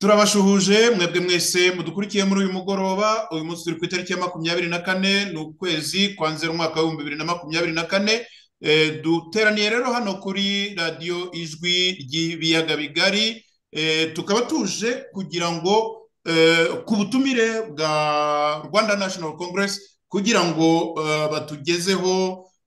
turabashuhuje mwebwe mwese mudukurikiye muri uyu mugoroba uyu munsi turi ku itariki ya makumyabiri na kane ni ukwezi kwa nzero umwaka w'ibihumbi bibiri na makumyabiri na kane eh, duteraniye rero hano kuri radiyo ijwi ry'ibiyaga bigari eh, tukaba tuje kugira ngo eh, ku butumire bwa rwanda national congress kugira ngo batugezeho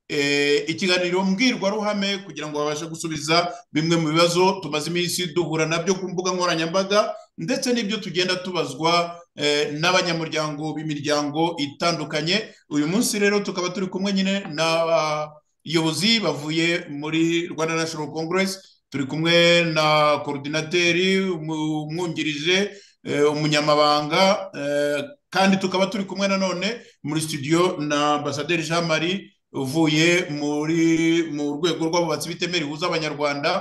Eh, ikiganiro mbwirwaruhame kugira ngo babashe gusubiza bimwe mu bibazo tumaze iminsi duhura nabyo ku mbuga nkoranyambaga ndetse n'ibyo tugenda tubazwa eh, n'abanyamuryango b'imiryango itandukanye uyu munsi rero tukaba turi kumwe nyine n'abayobozi bavuye muri rwanda national congress turi kumwe na korodinateri umwungirije eh, umunyamabanga kandi tukaba turi kumwe nanone muri studio na ambasaderi jean marie uvuye muri mu rwego rw'abubatsi bitemera ihuza abanyarwanda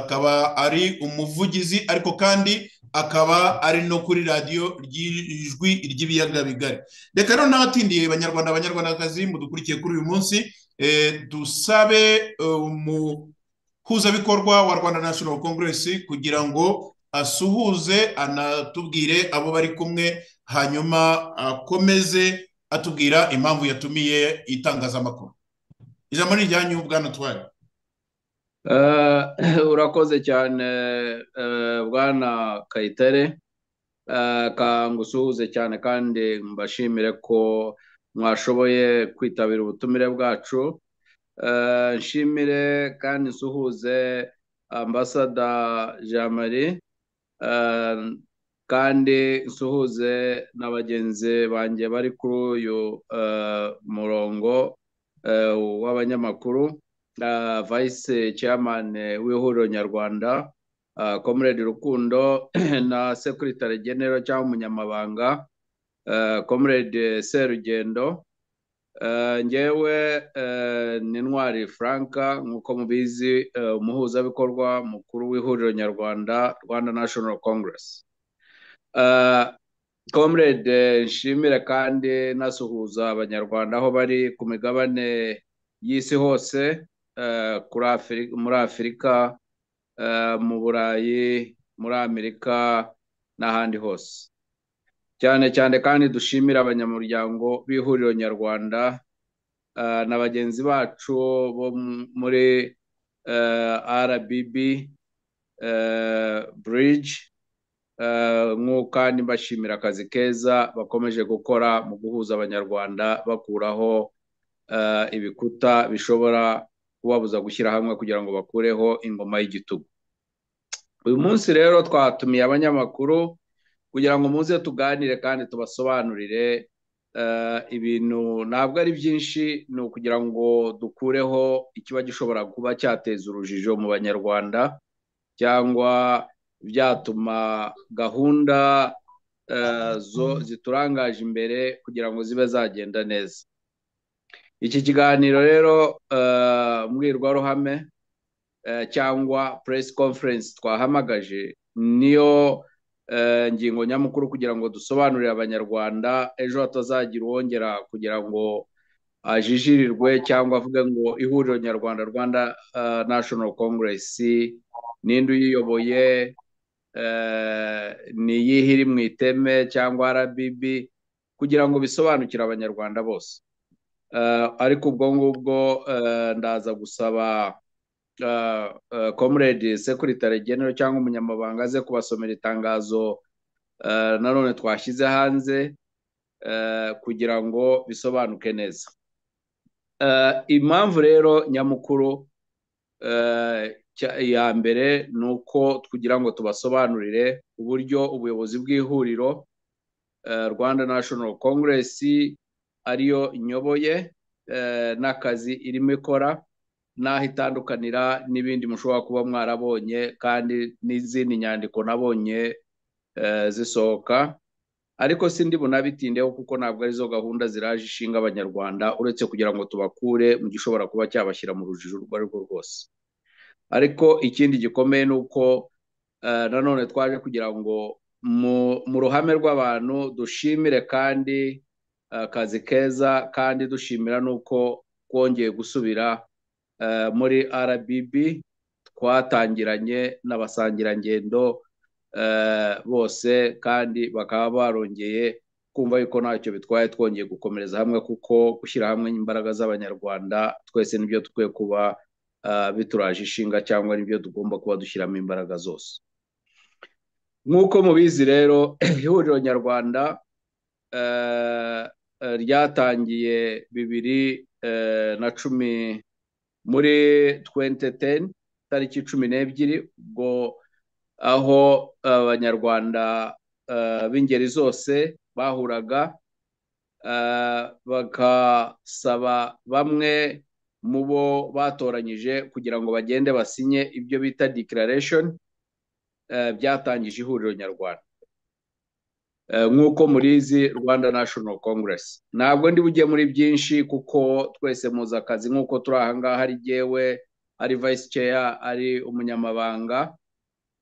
akaba ari umuvugizi ariko kandi akaba ari no kuri radiyo ry'ijwi ry'ibiyaga bigari reka rero n'abatindiye abanyarwanda abanyarwandakazi mudukurikiye kuri uyu munsi eh, dusabe eh, umuhuzabikorwa wa rwanda national congress kugira ngo asuhuze anatubwire abo bari kumwe hanyuma akomeze atubwira impamvu yatumiye itangazamakuru ijambo ni rijyanye ubwana utwaye eh, urakoze cyane eh, bwana kayitare eh, kangusuhuze cyane kandi mbashimire ko mwashoboye kwitabira ubutumire bwacu nshimire kandi nsuhuze ambasada jean marie kandi nsuhuze na bagenzi banjye bari kuri uyu murongo Eh, w'abanyamakuru vice chairman eh, w'ihuriro nyarwanda ah, comrade rukundo na secretary general cyangwa umunyamabanga eh, comrade serugendo ngewe ni ntwari franka nk'uko mubizi umuhuzabikorwa mukuru w'ihuriro nyarwanda rwanda national congress comrade eh, Nshimire kandi nasuhuza abanyarwanda aho bari ku migabane y'isi hose eh, muri afurika eh, mu burayi muri amerika n'ahandi hose cyane cyane kandi dushimire abanyamuryango b'ihuriro nyarwanda na bagenzi bacu bo muri rbb bridge nk'uko eh, kandi bashimira akazi keza bakomeje gukora mu guhuza abanyarwanda bakuraho eh, ibikuta bishobora kubabuza gushyira hamwe kugira ngo bakureho ingoma y'igitugu uyu munsi rero twatumiye abanyamakuru kugira ngo muze tuganire kandi tubasobanurire eh, ibintu ntabwo ari byinshi ni ukugira ngo dukureho ikiba gishobora kuba cyateza urujijo mu banyarwanda cyangwa byatuma gahunda eh, zo ziturangaje imbere kugira ngo zibe zagenda neza iki kiganiro rero eh, mbwirwaruhame eh, cyangwa press conference twahamagaje niyo ngingo nyamukuru kugira ngo dusobanurire abanyarwanda ejo hatazagira uwongera kugira ngo ajijirirwe cyangwa avuge ngo ihuriro nyarwanda rwanda national congress n'indi uyiyoboye Eh, ni iyihe iri mu iteme cyangwa rbb kugira ngo bisobanukire abanyarwanda bose eh, ariko ubwo ngubwo eh, ndaza gusaba comrade sekiritari genero cyangwa umunyamabanga aze kubasomera itangazo nanone twashyize hanze kugira ngo bisobanuke neza impamvu rero nyamukuru iya mbere ni uko tugira ngo tubasobanurire uburyo ubuyobozi bw'ihuriro eh, rwanda national congress ariyo nyoboye eh, n'akazi irimo ikora n'aho itandukanira n'ibindi mushobora kuba mwarabonye kandi n'izindi nyandiko nabonye eh, zisohoka ariko si ndi bunabitindeho kuko ntabwo arizo gahunda ziraje ishinga abanyarwanda uretse kugira ngo tubakure mu gishobora kuba cyabashyira mu rujijo urwo ari rwo rwose ariko ikindi gikomeye ni uko eh, nanone twaje kugira ngo mu ruhame rw'abantu dushimire kandi eh, akazi keza kandi dushimira n'uko twongeye gusubira eh, muri rbb twatangiranye n'abasangirangendo bose kandi bakaba barongeye kumva yuko ntacyo bitwaye twongeye gukomereza hamwe kuko gushyira hamwe imbaraga z'abanyarwanda twese nibyo dukwiye kuba Eh, bituraje ishinga cyangwa n'ibyo tugomba kuba dushyiramo imbaraga zose nk'uko mubizi rero ihuriro nyarwanda eh, eh, ryatangiye bibiri na cumi muri twente teni tariki cumi n'ebyiri ubwo aho abanyarwanda b'ingeri zose bahuraga bakasaba bamwe mu bo batoranyije kugira ngo bagende basinye ibyo bita declaration eh, byatangije ihuriro nyarwanda eh, nk'uko muri izi rwanda national congress ntabwo ndi bujye muri byinshi kuko twese muzi akazi nk'uko turi ahangaha ari jyewe ari vice chair ari umunyamabanga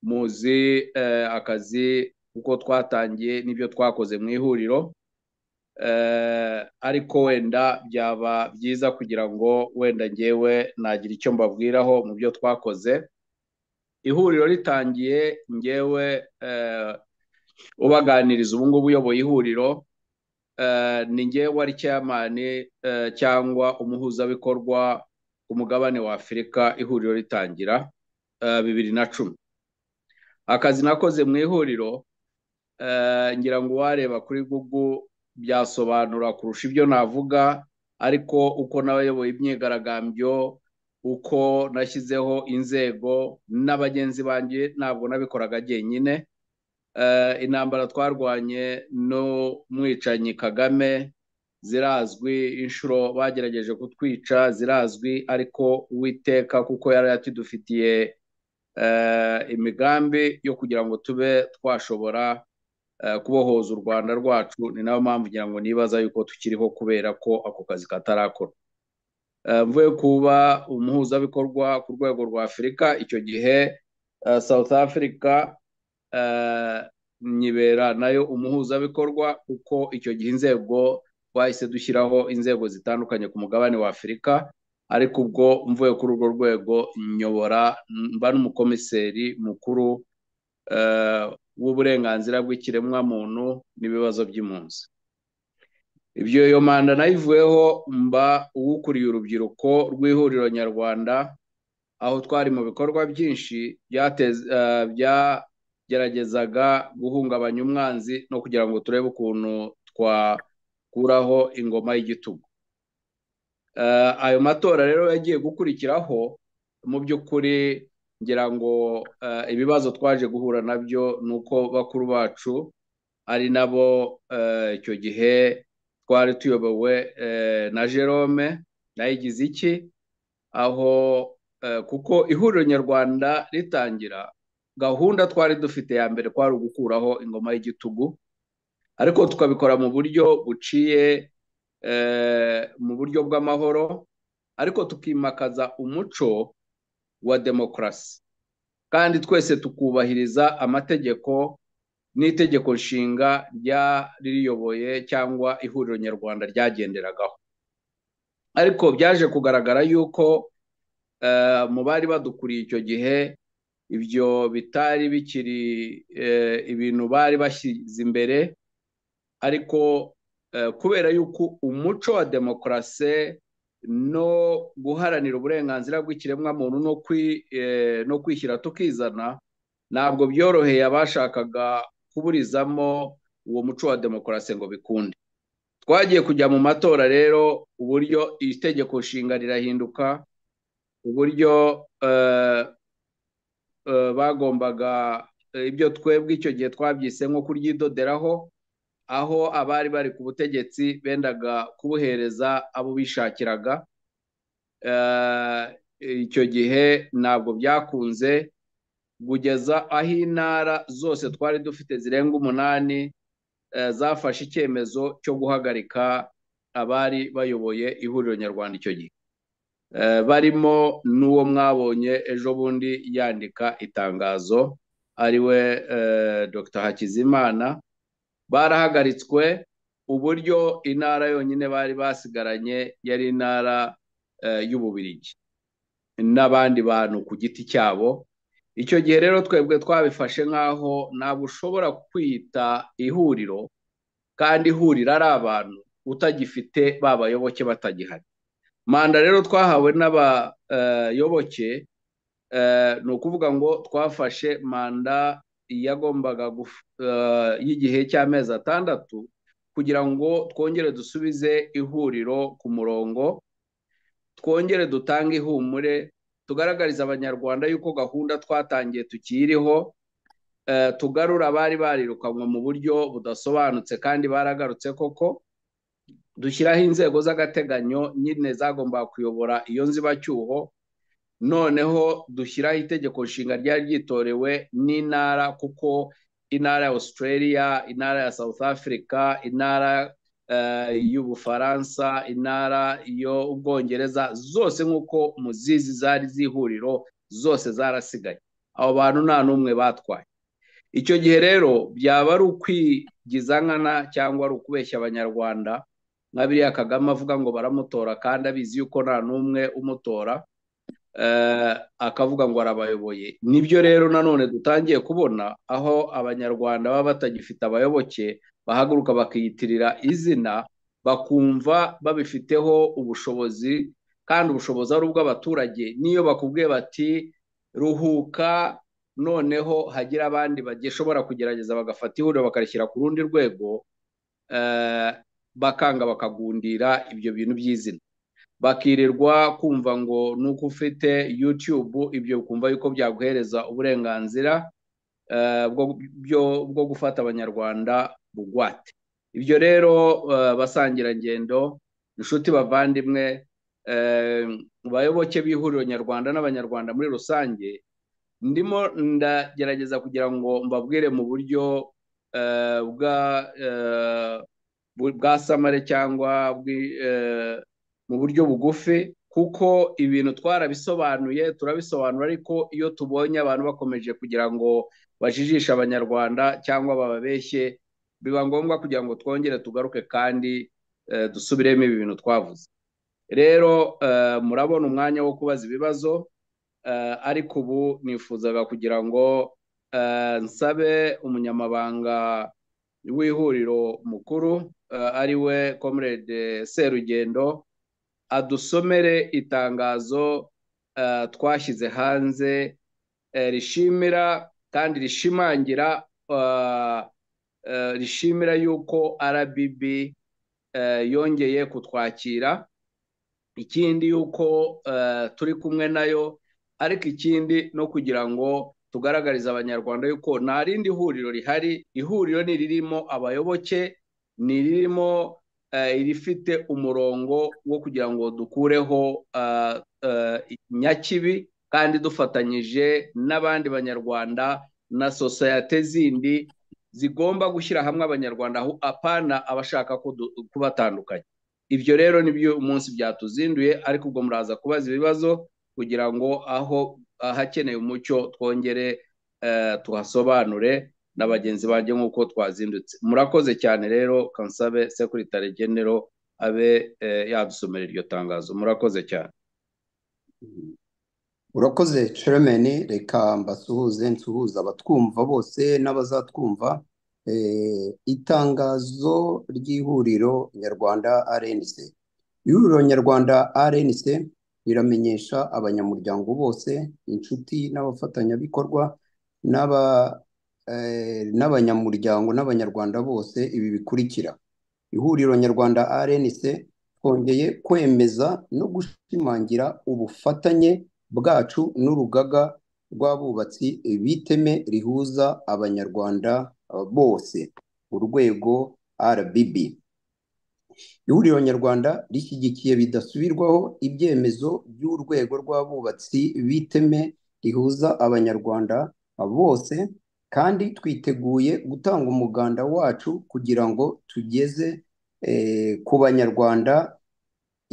muzi eh, akazi kuko twatangiye n'ibyo twakoze mu ihuriro Eh, ariko wenda byaba byiza kugira ngo wenda ngewe nagira icyo mbabwiraho mu byo twakoze ihuriro ritangiye ngewe eh, ubaganiriza ubu ngubu uyoboye ihuriro eh, ni ngewe ari cyamani cyangwa umuhuzabikorwa ku mugabane wa afurika ihuriro ritangira bibiri na cumi akazi nakoze mu ihuriro ngira ngo uwareba kuri gugu byasobanura kurusha ibyo navuga ariko uko n'abayoboye imyigaragambyo uko nashyizeho inzego n'abagenzi banjye ntabwo nabikoraga jyenyine eh, intambara twarwanye n'umwicanyi kagame zirazwi inshuro bagerageje kutwica zirazwi ariko uwiteka kuko yari yatidufitiye eh, imigambi yo kugira ngo tube twashobora Eh, kubohoza u rwanda rwacu ni nayo mpamvu ngira ngo nibaza yuko tukiriho kubera ko ako kazi katarakora eh, mvuye kuba umuhuzabikorwa ku rwego rwa afurika icyo gihe eh, south africa nyibera nayo umuhuzabikorwa kuko icyo gihe inzego twahise dushyiraho inzego zitandukanye ku mugabane wa afurika ariko ubwo mvuye kuri urwo rwego nyobora mba n'umukomiseri mukuru w'uburenganzira bw'ikiremwamuntu n'ibibazo by'impunzi ibyo iyo manda nayivuyeho mba uwukuriye urubyiruko rw'ihuriro nyarwanda aho twari mu bikorwa byinshi eh, byageragezaga guhungabanya umwanzi no kugira ngo turebe ukuntu twakuraho ingoma y'igitugu eh, ayo matora rero yagiye gukurikiraho mu by'ukuri ngira ngo eh, ibibazo twaje guhura nabyo ni uko bakuru bacu ari nabo eh, icyo gihe twari tuyobowe eh, na jerome nayigize iki aho kuko ihuriro nyarwanda ritangira gahunda twari dufite ya mbere kwari ugukuraho ingoma y'igitugu ariko tukabikora mu buryo buciye mu buryo bw'amahoro ariko tukimakaza umuco wa demokarasi kandi twese tukubahiriza amategeko n'itegeko nshinga rya ririyoboye cyangwa ihuriro nyarwanda ryagenderagaho ariko byaje kugaragara yuko eh, mu bari badukuriye icyo gihe ibyo bitari bikiri eh, ibintu bari bashyize imbere ariko eh, kubera yuko umuco wa demokarasi no guharanira uburenganzira bw'ikiremwamuntu eh, no kwishyira tukizana ntabwo byoroheye abashakaga kuburizamo uwo muco wa demokarasi ngo bikunde twagiye kujya mu matora rero uburyo iri tegeko nshinga rirahinduka uburyo eh, eh, bagombaga ibyo twebwe icyo gihe twabyise nko kuryidoderaho aho abari bari ku butegetsi bendaga kubuhereza abo bishakiraga eh, icyo gihe ntabwo byakunze kugeza aho intara zose twari dufite zirenga umunani eh, zafashe icyemezo cyo guhagarika abari bayoboye ihuriro nyarwanda icyo gihe eh, barimo n'uwo mwabonye ejo bundi yandika itangazo ari we dr hakizimana barahagaritswe uburyo intara yonyine bari basigaranye yari intara eh, y'ububirigi n'abandi bantu ku giti cyabo icyo gihe rero twebwe twabifashe nk'aho ntabwo ushobora kwita ihuriro kandi ihuriro ari abantu utagifite ba bayoboke batagihari manda rero twahawe n'abayoboke eh, eh, ni ukuvuga ngo twafashe manda yagombaga eh, y'igihe cy'amezi atandatu kugira ngo twongere dusubize ihuriro ku murongo twongere dutange ihumure tugaragariza abanyarwanda yuko gahunda twatangiye tukiriho eh, tugarura abari barirukanywe mu buryo budasobanutse kandi baragarutse koko dushyiraho inzego z'agateganyo nyine zagombaga kuyobora iyo nzibacyuho noneho dushyiraho itegeko nshinga ryari ryitorewe n'intara kuko intara ya australia intara ya south africa intara eh, y'ubufaransa intara y'ubwongereza zose nk'uko muzizi zari z'ihuriro zose zarasigaye abo bantu nta n'umwe batwaye icyo gihe rero byaba ari ukwigiza nkana cyangwa ari ukubeshya abanyarwanda nka biriya kagame avuga ngo baramutora kandi abizi yuko nta n'umwe umutora Eh, akavuga ngo arabayoboye nibyo rero nanone dutangiye kubona aho abanyarwanda baba batagifite abayoboke bahaguruka bakiyitirira izina bakumva babifiteho ubushobozi kandi ubushobozi ari ubw'abaturage niyo bakubwiye bati ruhuka noneho hagira abandi bagishobora kugerageza bagafata ihuriro bakarishyira ku rundi rwego eh, bakanga bakagundira ibyo bintu by'izina bakirirwa kumva ngo nuko ufite yutube ibyo ukumva yuko byaguhereza uburenganzira eh, bwo gufata abanyarwanda bugwate ibyo rero eh, basangirangendo inshuti bavandimwe eh, bayoboke b'ihuriro nyarwanda n'abanyarwanda muri rusange ndimo ndagerageza kugira ngo mbabwire mu buryo bwa bwa samare cyangwa mu buryo bugufi kuko ibintu twarabisobanuye turabisobanura ariko iyo tubonye abantu bakomeje kugira ngo bajijishe abanyarwanda cyangwa bababeshye biba ngombwa kugira ngo twongere tugaruke kandi eh, dusubiremo ibi bintu twavuze rero eh, murabona umwanya wo kubaza ibibazo eh, ariko ubu nifuzaga kugira ngo nsabe umunyamabanga w'ihuriro mukuru ari we comrade serugendo adusomere itangazo eh, twashyize hanze eh, rishimira kandi rishimangira eh, rishimira yuko RBB yongeye kutwakira ikindi yuko turi kumwe nayo ariko ikindi no kugira ngo tugaragarize abanyarwanda yuko nta rindi huriro rihari ihuriro ni ririmo abayoboke ni ririmo Eh, rifite umurongo wo kugira ngo dukureho eh, eh, nyakibi kandi dufatanyije n'abandi banyarwanda na sosiyete zindi zigomba gushyira hamwe abanyarwanda aho apana abashaka kubatandukanya ibyo rero nibyo umunsi byatuzinduye ariko ubwo muraza kubaza ibibazo kugira ngo aho ahakeneye umucyo twongere tuhasobanure na bagenzi banjye nk'uko twazindutse murakoze cyane rero kansabe sekuritari genero abe eh, yadusomera iryo tangazo murakoze cyane urakoze ceremeni reka mbasuhuze nsuhuza abatwumva bose n'abazatwumva eh, itangazo ry'ihuriro nyarwanda rnc ihuriro nyarwanda rnc riramenyesha abanyamuryango bose inshuti n'abafatanyabikorwa n'aba Eh, n'abanyamuryango n'abanyarwanda bose ibi bikurikira ihuriro nyarwanda rnc twongeye kwemeza no gushimangira ubufatanye bwacu n'urugaga rw'abubatsi biteme rihuza abanyarwanda bose urwego rbb ihuriro nyarwanda rishyigikiye bidasubirwaho ibyemezo by'urwego rw'abubatsi biteme rihuza abanyarwanda bose kandi twiteguye gutanga umuganda wacu kugira ngo tugeze eh, ku banyarwanda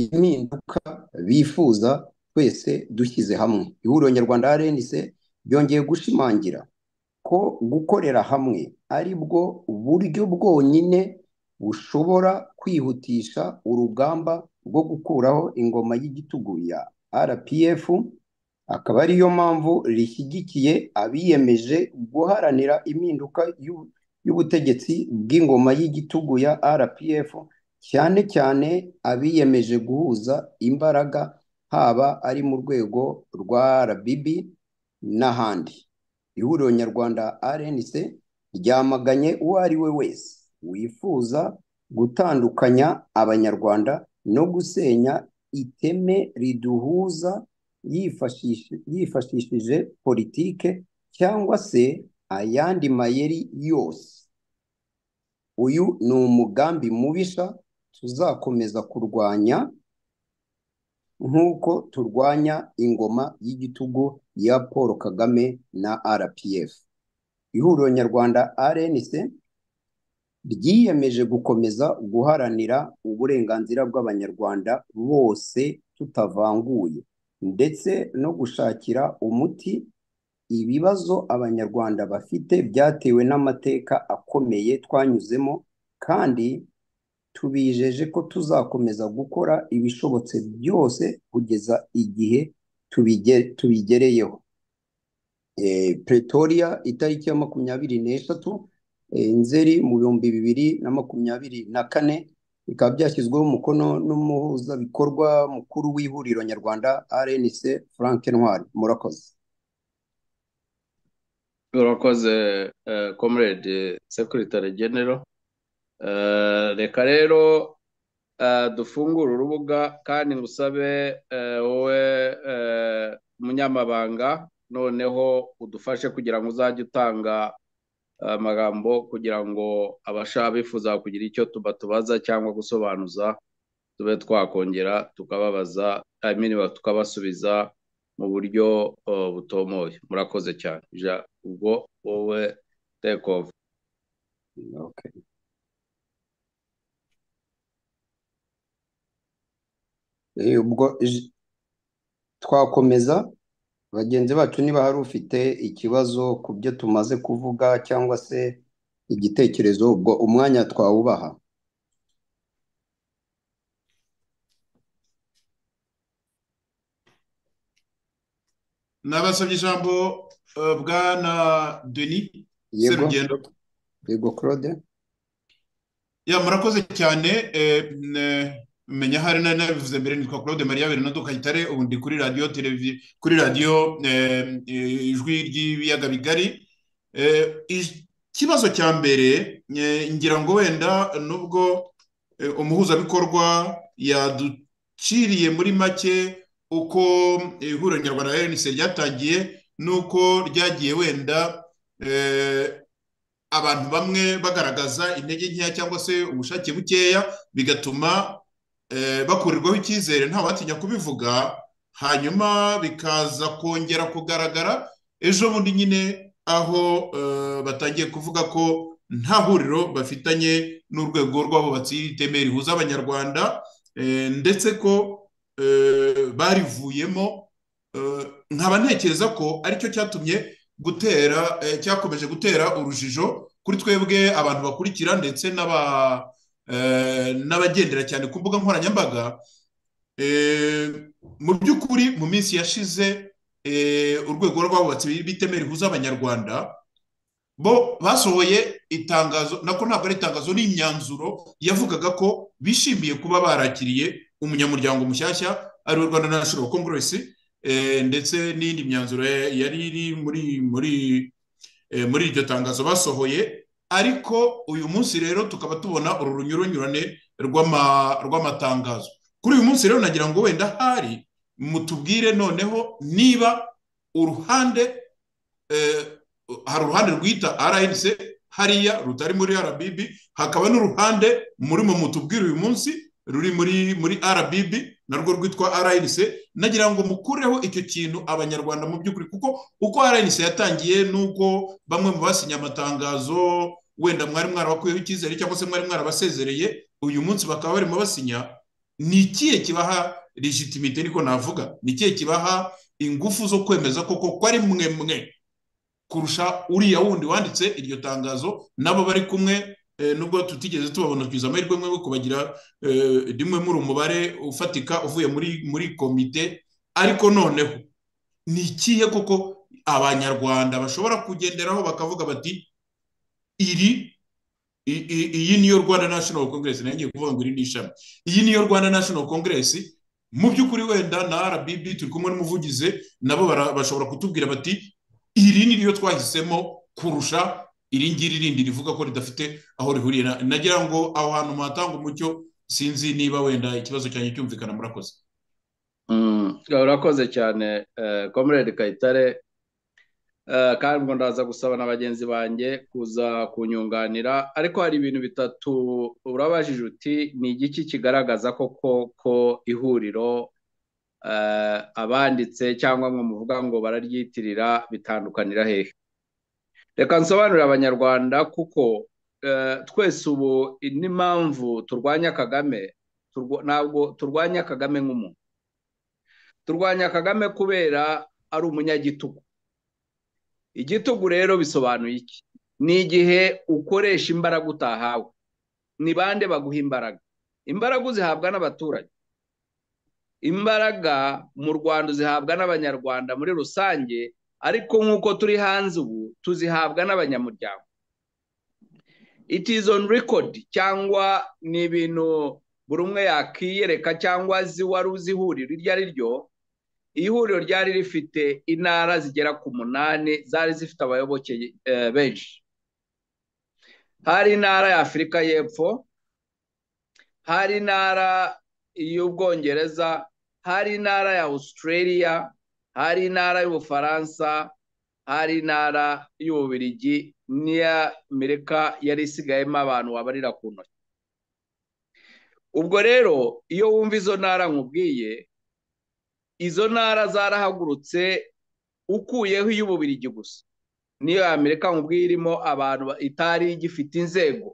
impinduka bifuza twese dushyize hamwe ihuriro nyarwanda RNC byongeye gushimangira ko gukorera hamwe ari bwo buryo bwonyine bushobora kwihutisha urugamba rwo gukuraho ingoma y'igitugu ya RPF akaba ariyo mpamvu rishyigikiye abiyemeje guharanira impinduka y'ubutegetsi bw'ingoma y'igitugu ya RPF cyane cyane abiyemeje guhuza imbaraga haba ari mu rwego rwa RBB n'ahandi ihuriro nyarwanda RNC ryamaganye uwo ari we wese wifuza gutandukanya abanyarwanda no gusenya iteme riduhuza yifashishije politiki cyangwa se ayandi mayeri yose uyu ni umugambi mubisha tuzakomeza kurwanya nk'uko turwanya ingoma y'igitugu ya paul kagame na rpf ihuriro nyarwanda rnc ryiyemeje gukomeza guharanira uburenganzira bw'abanyarwanda bose tutavanguye ndetse no gushakira umuti ibibazo abanyarwanda bafite byatewe n'amateka akomeye twanyuzemo kandi tubijeje ko tuzakomeza gukora ibishobotse byose kugeza igihe tubigereyeho eh, Pretoria itariki ya makumyabiri n'eshatu eh, nzeri mu bihumbi bibiri na makumyabiri na kane bikaba byashyizweho umukono n'umuhuzabikorwa mukuru w'ihuriro nyarwanda rnc frank ntwari murakoze murakoze eh, comrade sekiritari genero eh, reka rero eh, dufungure urubuga kandi ngusabe wowe umunyamabanga noneho udufashe kugira ngo uzajye utanga amagambo eh, kugira ngo abasha bifuza kugira icyo tubatubaza cyangwa gusobanuza tube twakongera tukababaza tukabasubiza mu buryo eh, butomoye murakoze cyane ubwo wowe take off eh, ubwo twakomeza bagenzi bacu niba hari ufite ikibazo ku byo tumaze kuvuga cyangwa se igitekerezo ubwo umwanya twawubaha nabasabye ijambo eh, bwana deni serugendo yego claude ya murakoze cyane eh, eh, menya hari nari nabivuze mbere nitwa claude maria berenado kayitare ubu ndi kuri radiyo kuri radiyo eh, eh, ijwi ry'ibiyaga bigari eh, ikibazo cya mbere ngira ngo wenda nubwo umuhuzabikorwa yaduciriye muri make uko ihuriro nyarwanda rnc ryatangiye nuko ryagiye wenda abantu bamwe bagaragaza intege nkeya cyangwa se ubushake bukeya bigatuma Eh, bakurirwaho icyizere ntawatinya kubivuga hanyuma bikaza kongera kugaragara ejo bundi nyine aho eh, batangiye kuvuga ko nta huriro bafitanye n'urwego rw'abubatsi temeri rihuza abanyarwanda eh, ndetse ko barivuyemo nkaba ntekereza ko cyo cyatumye gutera cyakomeje gutera urujijo kuri twebwe abantu bakurikira ndetse n'aba Eh, n'abagendera cyane ku mbuga nkoranyambaga eh, mu by'ukuri mu minsi yashize eh, urwego rw'abubatsi b'itemera rihuza abanyarwanda bo basohoye itangazo nako ntabwo ari itangazo nimyanzuro yavugaga ko bishimiye kuba barakiriye umunyamuryango mushyashya ari we rwanda national congress ndetse n'indi myanzuro yari iri muri muri muri iryo tangazo basohoye ariko uyu munsi rero tukaba tubona uru runyuranyurane rw'amatangazo kuri uyu munsi rero nagira ngo wenda hari mutubwire noneho niba uruhande eh, hari uruhande rwita rnc hariya rutari muri rbb hakaba n'uruhande murimo mutubwire uyu munsi ruri muri muri rbb narwo rwitwa rnc nagira ngo mukureho icyo kintu abanyarwanda mu by'ukuri kuko uko rnc yatangiye n'uko bamwe mu basinye amatangazo wenda mwari mwarabakuyeho icyizere cyangwa se mwari mwarabasezereye uyu munsi bakaba barimo basinya ni ikihe kibaha legitimite niko navuga ni ikihe kibaha ingufu zo kwemeza koko ko ari mwe mwe kurusha uriya wundi wanditse iryo tangazo nabo bari kumwe eh, nubwo tutigeze tubabona twiza amahirwe mwe kubagira rimwe eh, muri umubare ufatika uvuye muri komite ariko noneho ni ikihe koko abanyarwanda bashobora kugenderaho bakavuga bati iri iyi niyo rwanda national congress nayo ngiye kuvuga ngo iri ni ishami iyi niyo rwanda national congress mu by'ukuri wenda na rbb turi kumwe n'umuvugizi nabo bashobora kutubwira bati iri ni ryo twahisemo kurusha iri ngiri rindi rivuga ko ridafite aho rihuriye nagira ngo aho hantu muhatanga umucyo sinzi niba wenda ikibazo cyanjye cyumvikana murakoze mm, urakoze cyane komerede eh, kayitare Eh, kandi ubwo ndaza gusaba na bagenzi banjye kuza kunyunganira ariko hari ibintu bitatu urabajije uti ni igiki kigaragaza koko ko ihuriro eh, abanditse cyangwa ngo muvuga ngo bararyitirira bitandukanira hehe reka nsobanurire abanyarwanda kuko eh, twese ubu n'impamvu turwanya kagame ntabwo turwanya kagame nk'umuntu turwanya kagame kubera ari umunyagituku igitugu rero bisobanuye iki ni igihe ukoresha imbaraga utahawe ni bande baguha imbaraga imbaraga uzihabwa n'abaturage imbaraga mu rwanda uzihabwa n'abanyarwanda muri rusange ariko nk'uko turi hanze ubu tuzihabwa n'abanyamuryango it is on record cyangwa ni ibintu buri umwe yakiyereka cyangwa uzi wari uzihurira iryo ari ryo ihuriro ryari rifite intara zigera ku munani zari zifite abayoboke eh, benshi hari intara ya afurika y'epfo hari intara y'ubwongereza hari intara ya australia hari intara y'ubufaransa hari intara y'ububirigi n'iya amerika yari isigayemo abantu wabarira ku ntoki ubwo rero iyo wumva izo ntara nkubwiye izo ntara zarahagurutse ukuyeho iy'ububirigi gusa niyo amerika nkubwiye irimo abantu itari igifite inzego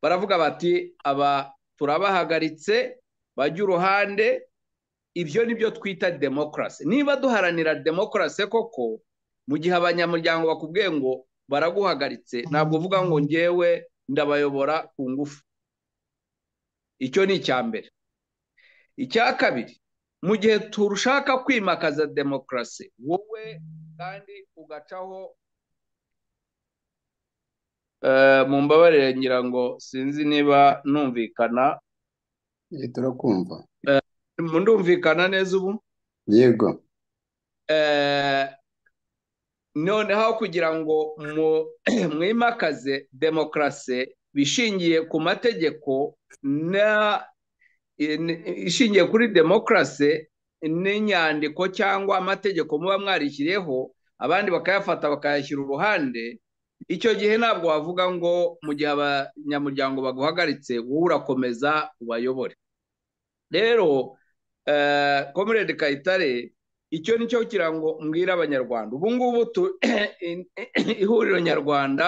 baravuga bati aba turabahagaritse bajya uruhande ibyo ni byo twita demokarasi niba duharanira demokarasi koko mu gihe abanyamuryango bakubwiye ngo baraguhagaritse ntabwo uvuga ngo ngewe ndabayobora ku ngufu icyo ni icya mbere icya kabiri mu gihe turushaka kwimakaza demokarasi wowe kandi ugacaho eh, mu mbabarire ngira ngo sinzi niba numvikana turakumva eh, ndumvikana neza ubu yego eh, noneho kugira ngo mwimakaze demokarasi bishingiye ku mategeko ishingiye kuri demokarasi n'inyandiko cyangwa amategeko muba mwarishyiriyeho abandi bakayafata bakayashyira uruhande icyo gihe ntabwo wavuga ngo mu gihe abanyamuryango baguhagaritse wowe urakomeza ubayobore rero komerede eh, kayitare icyo ni cyo kirango mbwira abanyarwanda ubu ngubu ihuriro nyarwanda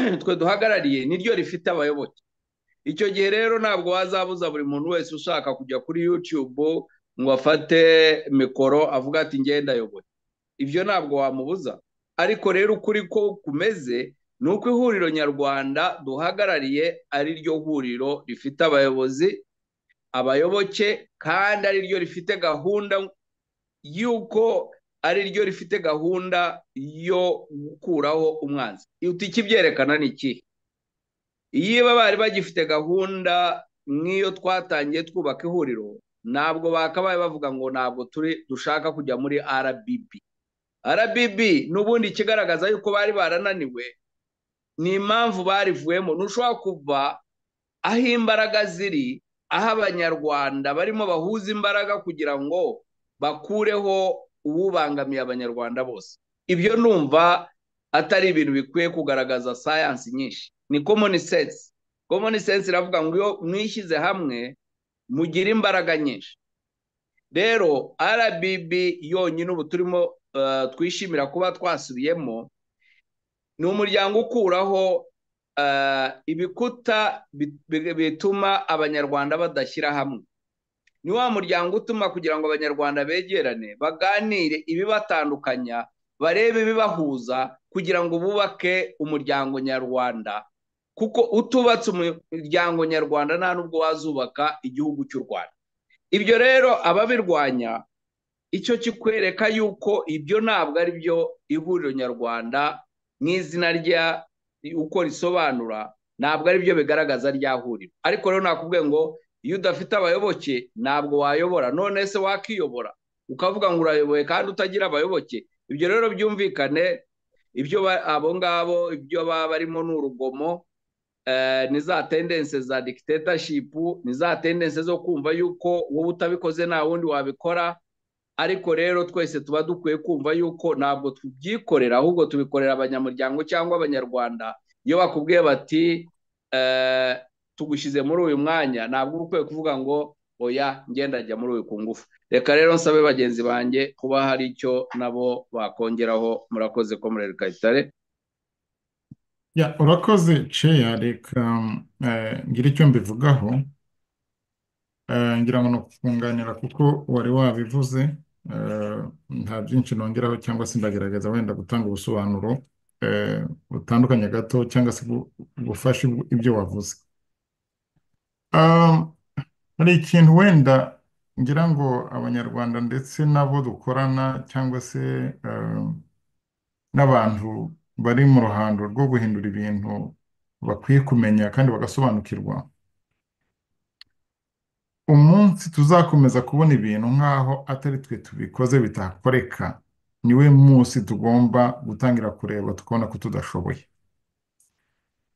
twe duhagarariye niryo rifite abayoboke icyo gihe rero ntabwo wazabuza buri muntu wese ushaka kujya kuri yutube ngo afate mikoro avuga ati ngendayoboye ibyo ntabwo wamubuza ariko rero ukuri ko kumeze ni uko ihuriro nyarwanda duhagarariye ari ryo huriro rifite abayobozi abayoboke kandi ari ryo rifite gahunda y'uko ari ryo rifite gahunda yo gukuraho umwanzi uti ikibyerekana ni ikihe iyo bari bagifite gahunda nk'iyo twatangiye twubaka ihuriro ntabwo bakabaye bavuga ngo ntabwo turi dushaka kujya muri RBB RBB n'ubundi ikigaragaza yuko bari barananiwe ni impamvu barivuyemo ntushobora kuva aho imbaraga ziri aho abanyarwanda barimo bahuza imbaraga kugira ngo bakureho uwubangamiye abanyarwanda bose ibyo numva atari ibintu bikwiye kugaragaza sayansi nyinshi ni common sense common sense iravuga ngo iyo mwishyize hamwe mugire imbaraga nyinshi rero RBB yonyine ubu turimo eh, twishimira kuba twasubiyemo ni umuryango ukuraho eh, ibikuta bituma abanyarwanda badashyira hamwe ni wa muryango utuma kugira ngo abanyarwanda begerane baganire ibibatandukanya barebe ibibahuza kugira ngo bubake umuryango nyarwanda kuko utubatse umuryango nyarwanda nta nubwo wazubaka igihugu cy'u rwanda ibyo rero ababirwanya icyo kikwereka yuko ibyo ntabwo ari byo ihuriro nyarwanda mu izina rya uko risobanura ntabwo ari byo bigaragaza rya ariko rero nakubwiye ngo iyo udafite abayoboke ntabwo wayobora none se wakiyobora ukavuga ngo urayoboye kandi utagira abayoboke ibyo rero byumvikane ibyo abo ngabo ibyo baba barimo ni urugomo Eh, ni za tendense za dictatorship ni za tendense zo kumva yuko wowe utabikoze nta wundi wabikora ariko rero twese tuba dukwiye kumva yuko ntabwo tubyikorera ahubwo tubikorera abanyamuryango cyangwa abanyarwanda iyo bakubwiye bati eh, tugushyize muri uyu mwanya ntabwo uba ukwiye kuvuga ngo oya ngendajya muri uyu ku ngufu reka rero nsabe bagenzi banjye kuba hari icyo nabo bakongeraho murakoze ko muri kayitare Ya urakoze ceya reka mm, eh, ngire icyo mbivugaho eh, ngira ngo ni kuko wari wabivuze eh, nta byinshi nongeraho cyangwa se ndagerageza wenda gutanga ubusobanuro eh, butandukanye gato cyangwa se gu- gufasha ibyo wavuze. Um, hari ikintu wenda ngira ngo Abanyarwanda ndetse n'abo dukorana cyangwa se n'abantu bari mu ruhando rwo guhindura ibintu bakwiye kumenya kandi bagasobanukirwa umunsi tuzakomeza kubona ibintu nk'aho atari twe tubikoze bitakoreka niwe munsi tugomba gutangira kureba tukabona ko tudashoboye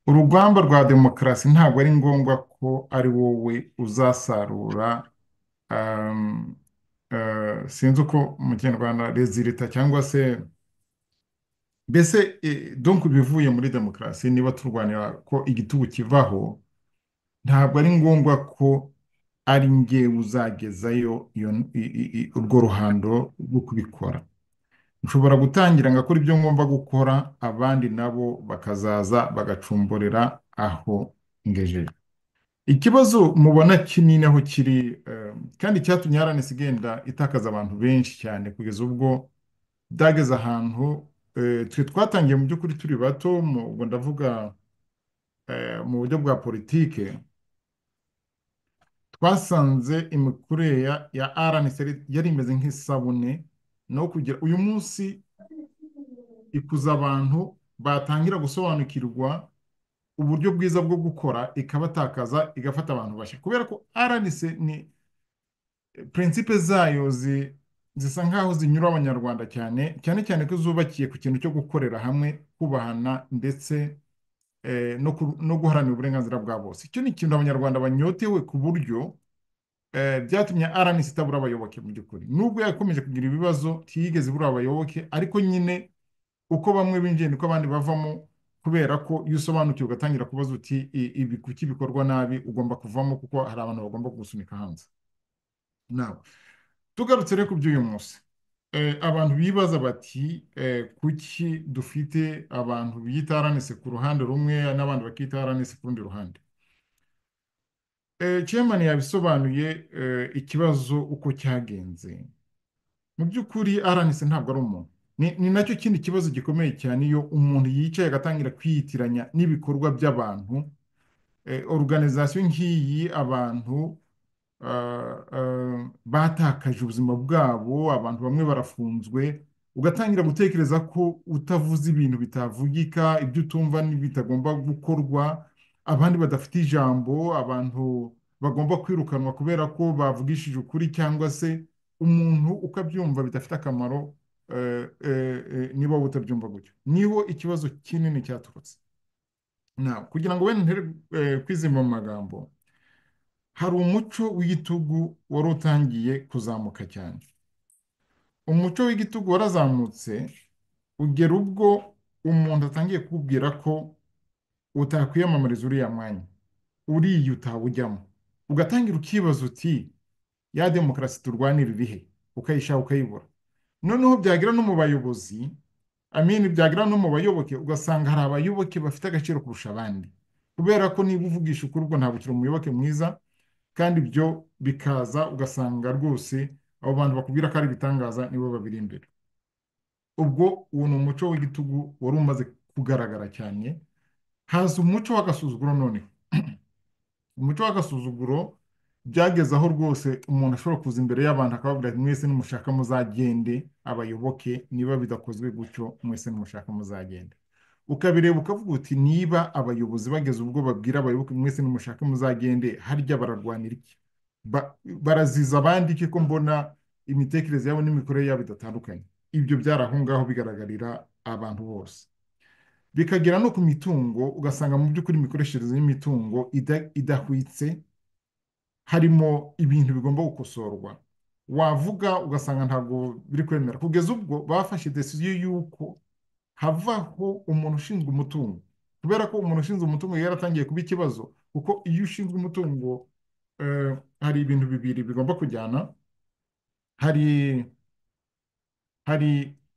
urugamba rwa demokarasi ntabwo ari ngombwa ko ari wowe uzasarura um, uh, sinzi uko mu kinyarwanda rezilita cyangwa se mbese eh, donku bivuye muri demokarasi niba turwanira ko igitugu kivaho ntabwo ari ngombwa ko ari nge uzagezayo urwo ruhando rwo kubikora nshobora gutangira ngakora ibyo ngomba gukora abandi nabo bakazaza bagacumburira aho ngejeje ikibazo mubona kinini aho kiri eh, kandi cyatumye rns igenda itakaza abantu benshi cyane kugeza ubwo byageze ahantu twe twatangiye mu by'ukuri turi bato ubwo ndavuga mu buryo bwa politiki twasanze imikurire ya rnc yari imeze nk'isabune no kugira uyu munsi ikuza abantu batangira gusobanukirwa uburyo bwiza bwo gukora ikabatakaza igafata abantu bashya kubera ko rnc ni prinsipe zayo zi zisa nk'aho zinyura abanyarwanda cyane cyane cyane ko zubakiye ku kintu cyo gukorera hamwe kubahana ndetse eh, no guharanira uburenganzira bwa bose icyo ni ikintu abanyarwanda banyotewe ku buryo eh, byatumye RNC itabura abayoboke mu by'ukuri nubwo yakomeje kugira ibibazo ntiyigeze ibura abayoboke ariko nyine uko bamwe binjiye niko abandi bavamo kubera ko iyo usobanukiwe ugatangira kubaza uti ibi kuki bikorwa nabi ugomba kuvamo kuko hari abantu bagomba gusunika hanze nawe tugarutse ku by'uyu munsi eh, abantu bibaza bati eh, kuki dufite abantu biyita aranese ku ruhande rumwe n'abandi bakita aranese ku rundi ruhande eh, chairman yabisobanuye ikibazo uko cyagenze mu by'ukuri aranese ntabwo ari umuntu ni nacyo kindi kibazo gikomeye cyane iyo umuntu yicaye agatangira kwiyitiranya n'ibikorwa by'abantu organizasiyo nk'iyi abantu Ah, ah, batakaje ubuzima bwabo abantu bamwe barafunzwe ugatangira gutekereza ko utavuze ibintu bitavugika ibyo utumva bitagomba gukorwa abandi badafite ijambo abantu bagomba kwirukanwa kubera ko bavugishije ukuri cyangwa se umuntu ukabyumva bidafite akamaro eh, eh, eh, niba wowe utabyumva gutyo niho ikibazo kinini cyaturutse kugira ngo wenda kwizima mu magambo hari umuco w'igitugu wari utangiye kuzamuka cyane umuco w'igitugu warazamutse ugera ubwo umuntu atangiye kukubwira ko utakwiyamamariza uriya mwanya uriya utawujyamo ugatangira ukibaza uti ya demokarasi turwanira ibihe ukayishaka ukayibura noneho byagira no mu bayobozi amini byagira no mu bayoboke ugasanga hari abayoboke bafite agaciro kurusha abandi kubera ko niba uvugisha ukuri ubwo ntabwo ukiri umuyoboke mwiza kandi ibyo bikaza ugasanga rwose abo bantu bakubwira ko ari ibitangaza nibo babiri imbere ubwo uwo ni umuco w'igitugu wari umaze kugaragara cyane haza umuco w'agasuzuguro noneho umuco w'agasuzuguro byageze aho rwose umuntu ashobora kuza imbere y'abantu akababwira ati mwese nimushaka muzagende abayoboke niba bidakozwe gutyo mwese nimushaka muzagende ukabireba ukavuga uti niba abayobozi bageze ubwo babwira abayoboke mwese nimushake muzagende harya bararwanira iki baraziza abandi iki ko mbona imitekerereze yabo n'imikorere yabo idatandukanye ibyo byari aho ngaho bigaragarira abantu bose bikagera no ku mitungo ugasanga mu by'ukuri imikoreshereze y'imitungo idahwitse harimo ibintu bigomba gukosorwa wavuga ugasanga ntabwo biri kwemera kugeza ubwo bafashe decision y'uko havaho umuntu ushinzwe umutungo kubera ko umuntu ushinzwe umutungo yaratangiye kuba ikibazo kuko iyo ushinzwe umutungo eh, hari ibintu bibiri bigomba kujyana hari hari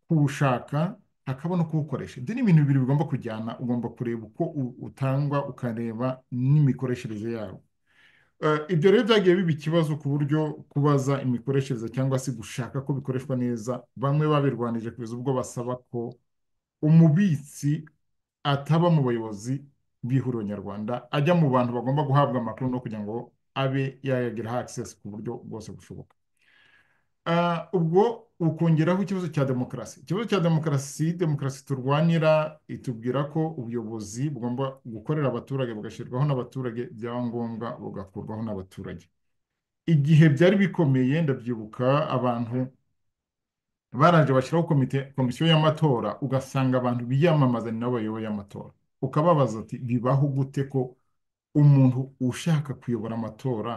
kuwushaka hakabona kuwukoresha ibyo ni ibintu bibiri bigomba kujyana ugomba kureba uko utangwa ukareba n'imikoreshereze yawo eh, ibyo rero byagiye biba ikibazo ku buryo kubaza imikoreshereze cyangwa se gushaka ko bikoreshwa neza bamwe babirwanije kugeza ubwo basaba ko umubitsi ataba mu bayobozi b'ihuriro nyarwanda ajya mu bantu bagomba guhabwa amakuru no kugira ngo abe yayageraho akisesi ku buryo bwose bushoboka ah, ubwo ukongeraho ikibazo cya demokarasi ikibazo cya demokarasi demokarasi turwanira itubwira ko ubuyobozi bugomba gukorera abaturage bugashyirwaho n'abaturage byaba ngombwa bugakurwaho n'abaturage igihe byari bikomeye ndabyibuka abantu baranje bashyiraho komisiyo y'amatora ugasanga abantu biyamamaza ni nabo bayoboye amatora ukababaza ati bibaho gute ko umuntu ushaka kuyobora amatora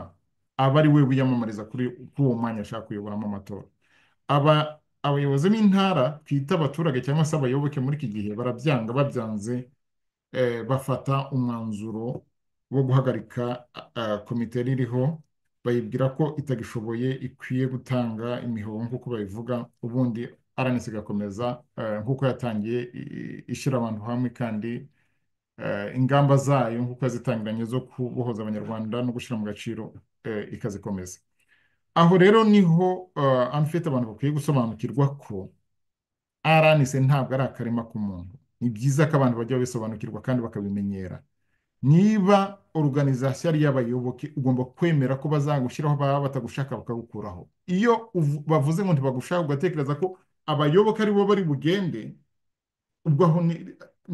aba ari we wiyamamariza kuri uwo mwanya ashaka kuyoboramo amatora aba abayobozi b'intara twita abaturage cyangwa se abayoboke muri iki gihe barabyanga babyanze eh, bafata umwanzuro wo guhagarika eh, komite ririho bayibwira ko itagishoboye ikwiye gutanga imihoho nk'uko bayivuga ubundi aranitse igakomeza eh, nk'uko yatangiye ishyira abantu hamwe kandi eh, ingamba zayo nk'uko yazitangiranye zo kubohoza abanyarwanda no gushyira mu gaciro eh, ikazikomeza aho rero niho amfite abantu bakwiye gusobanukirwa ko aranise ntabwo ari akarima k'umuntu ni byiza ko abantu bajya babisobanukirwa kandi bakabimenyera niba organizasiyo ari iy'abayoboke ugomba kwemera ko bazagushyiraho baba batagushaka bakagukuraho iyo bavuze ngo ntibagushaka ugatekereza ko abayoboke ari bo bari bugende ubwo aho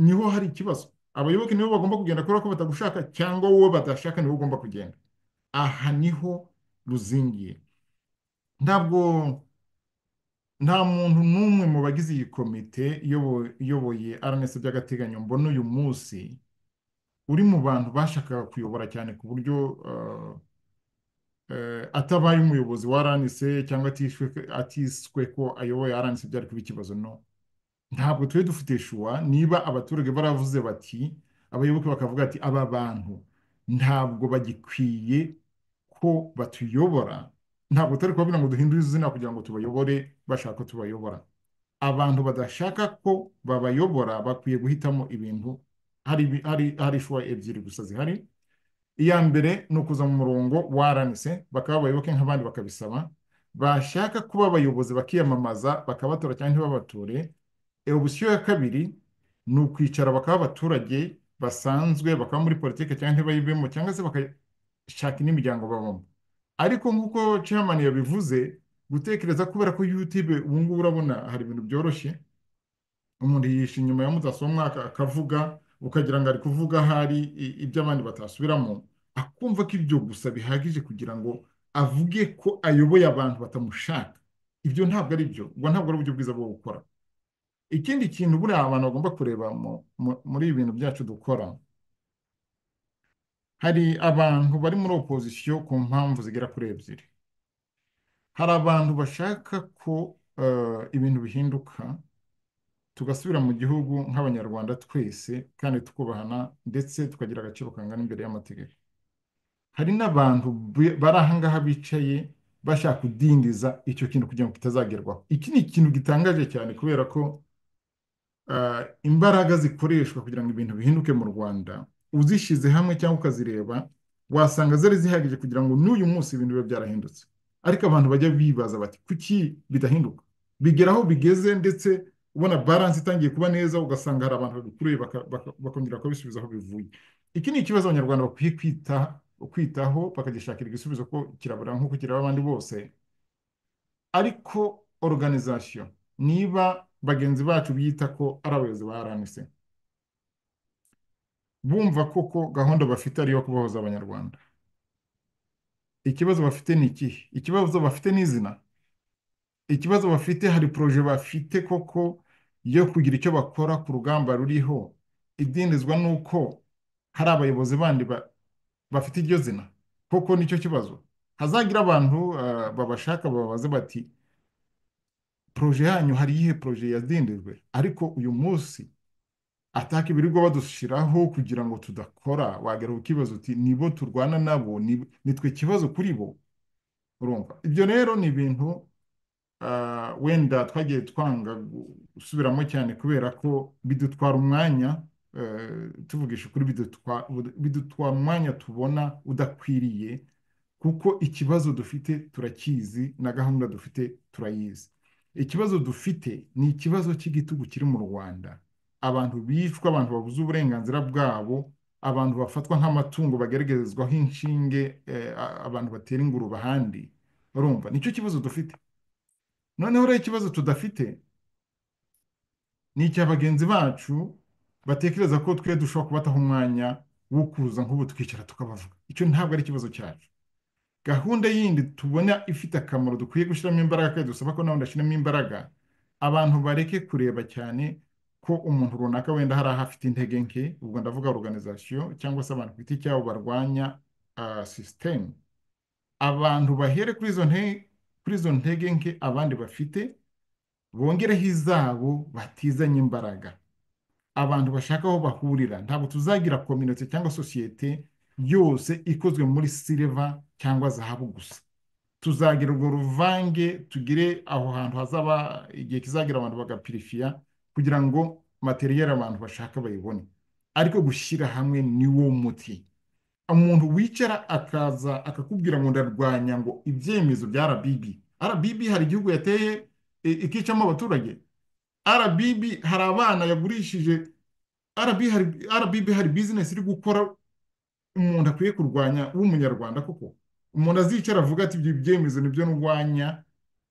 niho hari ikibazo abayoboke nibo bagomba kugenda kubera ko batagushaka cyangwa wowe badashaka nibo ugomba kugenda aha niho ruzingiye ntabwo nta muntu n'umwe mu bagize iyi komite iyoboye aranesi by'agateganyo mbona uyu munsi uri mu bantu bashakaga kuyobora cyane ku buryo eh, eh, atabaye umuyobozi wa aranise cyangwa atiswe ko ayoboye aranise byari kuba ikibazo no ntabwo tujye dufite shuwa niba abaturage baravuze bati abayoboke bakavuga ati aba bantu ntabwo bagikwiye ko batuyobora ntabwo turi kubabwira ngo duhindure izina kugira ngo tubayobore bashaka ko tubayobora abantu badashaka ko babayobora bakwiye guhitamo ibintu hari ishuwa ebyiri gusa zihari iya mbere ni ukuza mu murongo wa bakaba abayoboke nk'abandi bakabisaba bashaka kuba abayobozi bakiyamamaza bakabatora cyangwa ntibabatore e, ubushyo ya kabiri ni ukwicara bakaba abaturage basanzwe bakaba muri politiki cyangwa ntibayibemo cyangwa se bakashaka indi miryango babamo ariko nk'uko chairman yabivuze gutekereza kubera ko youtube ubu ngubu urabona hari ibintu byoroshye umuntu yisha inyuma ya mudasobwa akavuga ukagira ngo ari kuvuga ahari ibyo abandi batasubiramo akumva ko ibyo gusa bihagije kugira ngo avuge ko ayoboye abantu batamushaka ibyo ntabwo ari byo ubwo ntabwo ari uburyo bwiza bwo gukora ikindi kintu buriya abantu bagomba kureba muri ibi bintu byacu dukora hari abantu bari muri opozisiyo ku mpamvu zigera kuri ebyiri hari abantu bashaka ko eh, ibintu bihinduka tugasubira mu gihugu nk'abanyarwanda twese kandi tukubahana ndetse tukagira agaciro kangana imbere y'amategeko hari n'abantu bari aha bicaye bashaka kudindiza icyo kintu kugira ngo kitazagerwaho iki ni ikintu gitangaje cyane kubera ko eh, imbaraga zikoreshwa kugira ngo ibintu bihinduke mu rwanda uzishyize hamwe cyangwa ukazireba wasanga zari zihagije kugira ngo n'uyu munsi ibintu bibe byarahindutse ariko abantu bajya bibaza bati kuki bidahinduka bigeraho bigeze ndetse ubona baranse itangiye kuba neza ugasanga hari abantu babikuruye bakongera bakabisubiza aho bivuye iki ni ikibazo abanyarwanda bakwiye kwitaho bakagishakira igisubizo ko kirabura nk'uko kiraba abandi bose ariko organization niba bagenzi bacu biyita ko ari abayobozi ba rnc bumva koko gahunda bafite ari iyo kubahoza abanyarwanda ikibazo bafite ni iki ikibazo bafite nizina ikibazo bafite hari poroje bafite koko yo kugira icyo bakora ku rugamba ruriho idinizwa n'uko hari abayobozi bandi bafite iryo zina koko nicyo kibazo hazagira abantu eh, babashaka bababaze bati poroje yanyu hari iyihe poroje yadindijwe ariko uyu munsi ataka ibirigo badushyiraho kugira ngo tudakora wagaruka ikibazo uti nibo turwana nabo nitwe kibazo kuri bo urumva ibyo rero ni ibintu Eh, wenda twagiye twanga gusubiramo cyane kubera ko bidutwara umwanya eh, tuvugisha ukuri bidutwara umwanya tubona udakwiriye kuko ikibazo dufite turakizi na gahunda dufite turayizi ikibazo dufite ni ikibazo cy'igitugu kiri mu rwanda abantu bicwa abantu babuze uburenganzira bwabo abantu bafatwa nk'amatungo bagaragarizwaho inshinge eh, abantu batera ingurube ahandi urumva nicyo kibazo dufite noneho rero ikibazo tudafite ni icya bagenzi bacu batekereza ko twe dushobora kubataho umwanya wo kuza nk'ubu twicara tukabavuga icyo ntabwo ari ikibazo cyacu gahunda yindi tubona ifite akamaro dukwiye gushyiramo imbaraga kandi dusaba ko nawe ndashyiramo imbaraga abantu bareke kureba cyane ko umuntu runaka wenda hari aho afite intege nke ubwo ndavuga organization cyangwa se abantu ku giti cyabo barwanya ah, sisiteme abantu bahere kuri izo ntege kuri izo ntege nke abandi bafite bongereho izabo batizanye imbaraga abantu bashaka aho bahurira ntabwo tuzagira kominote cyangwa sosiyete yose ikozwe muri sileva cyangwa zahabu gusa tuzagira urwo ruvange tugire aho hantu hazaba igihe kizagira abantu bagapirifiya kugira ngo materiyeri abantu bashaka bayibone ariko gushyira hamwe ni wo muti umuntu wicara akaza akakubwira ngo ndarwanya ngo ibyemezo bya RBB RBB hari igihugu yateye ikicamo abaturage RBB hari abana yagurishije RBB hari bizinesi iri gukora umuntu akwiye kurwanya w'umunyarwanda koko umuntu azicara avuga ati ibyo byemezo nibyo ndwanya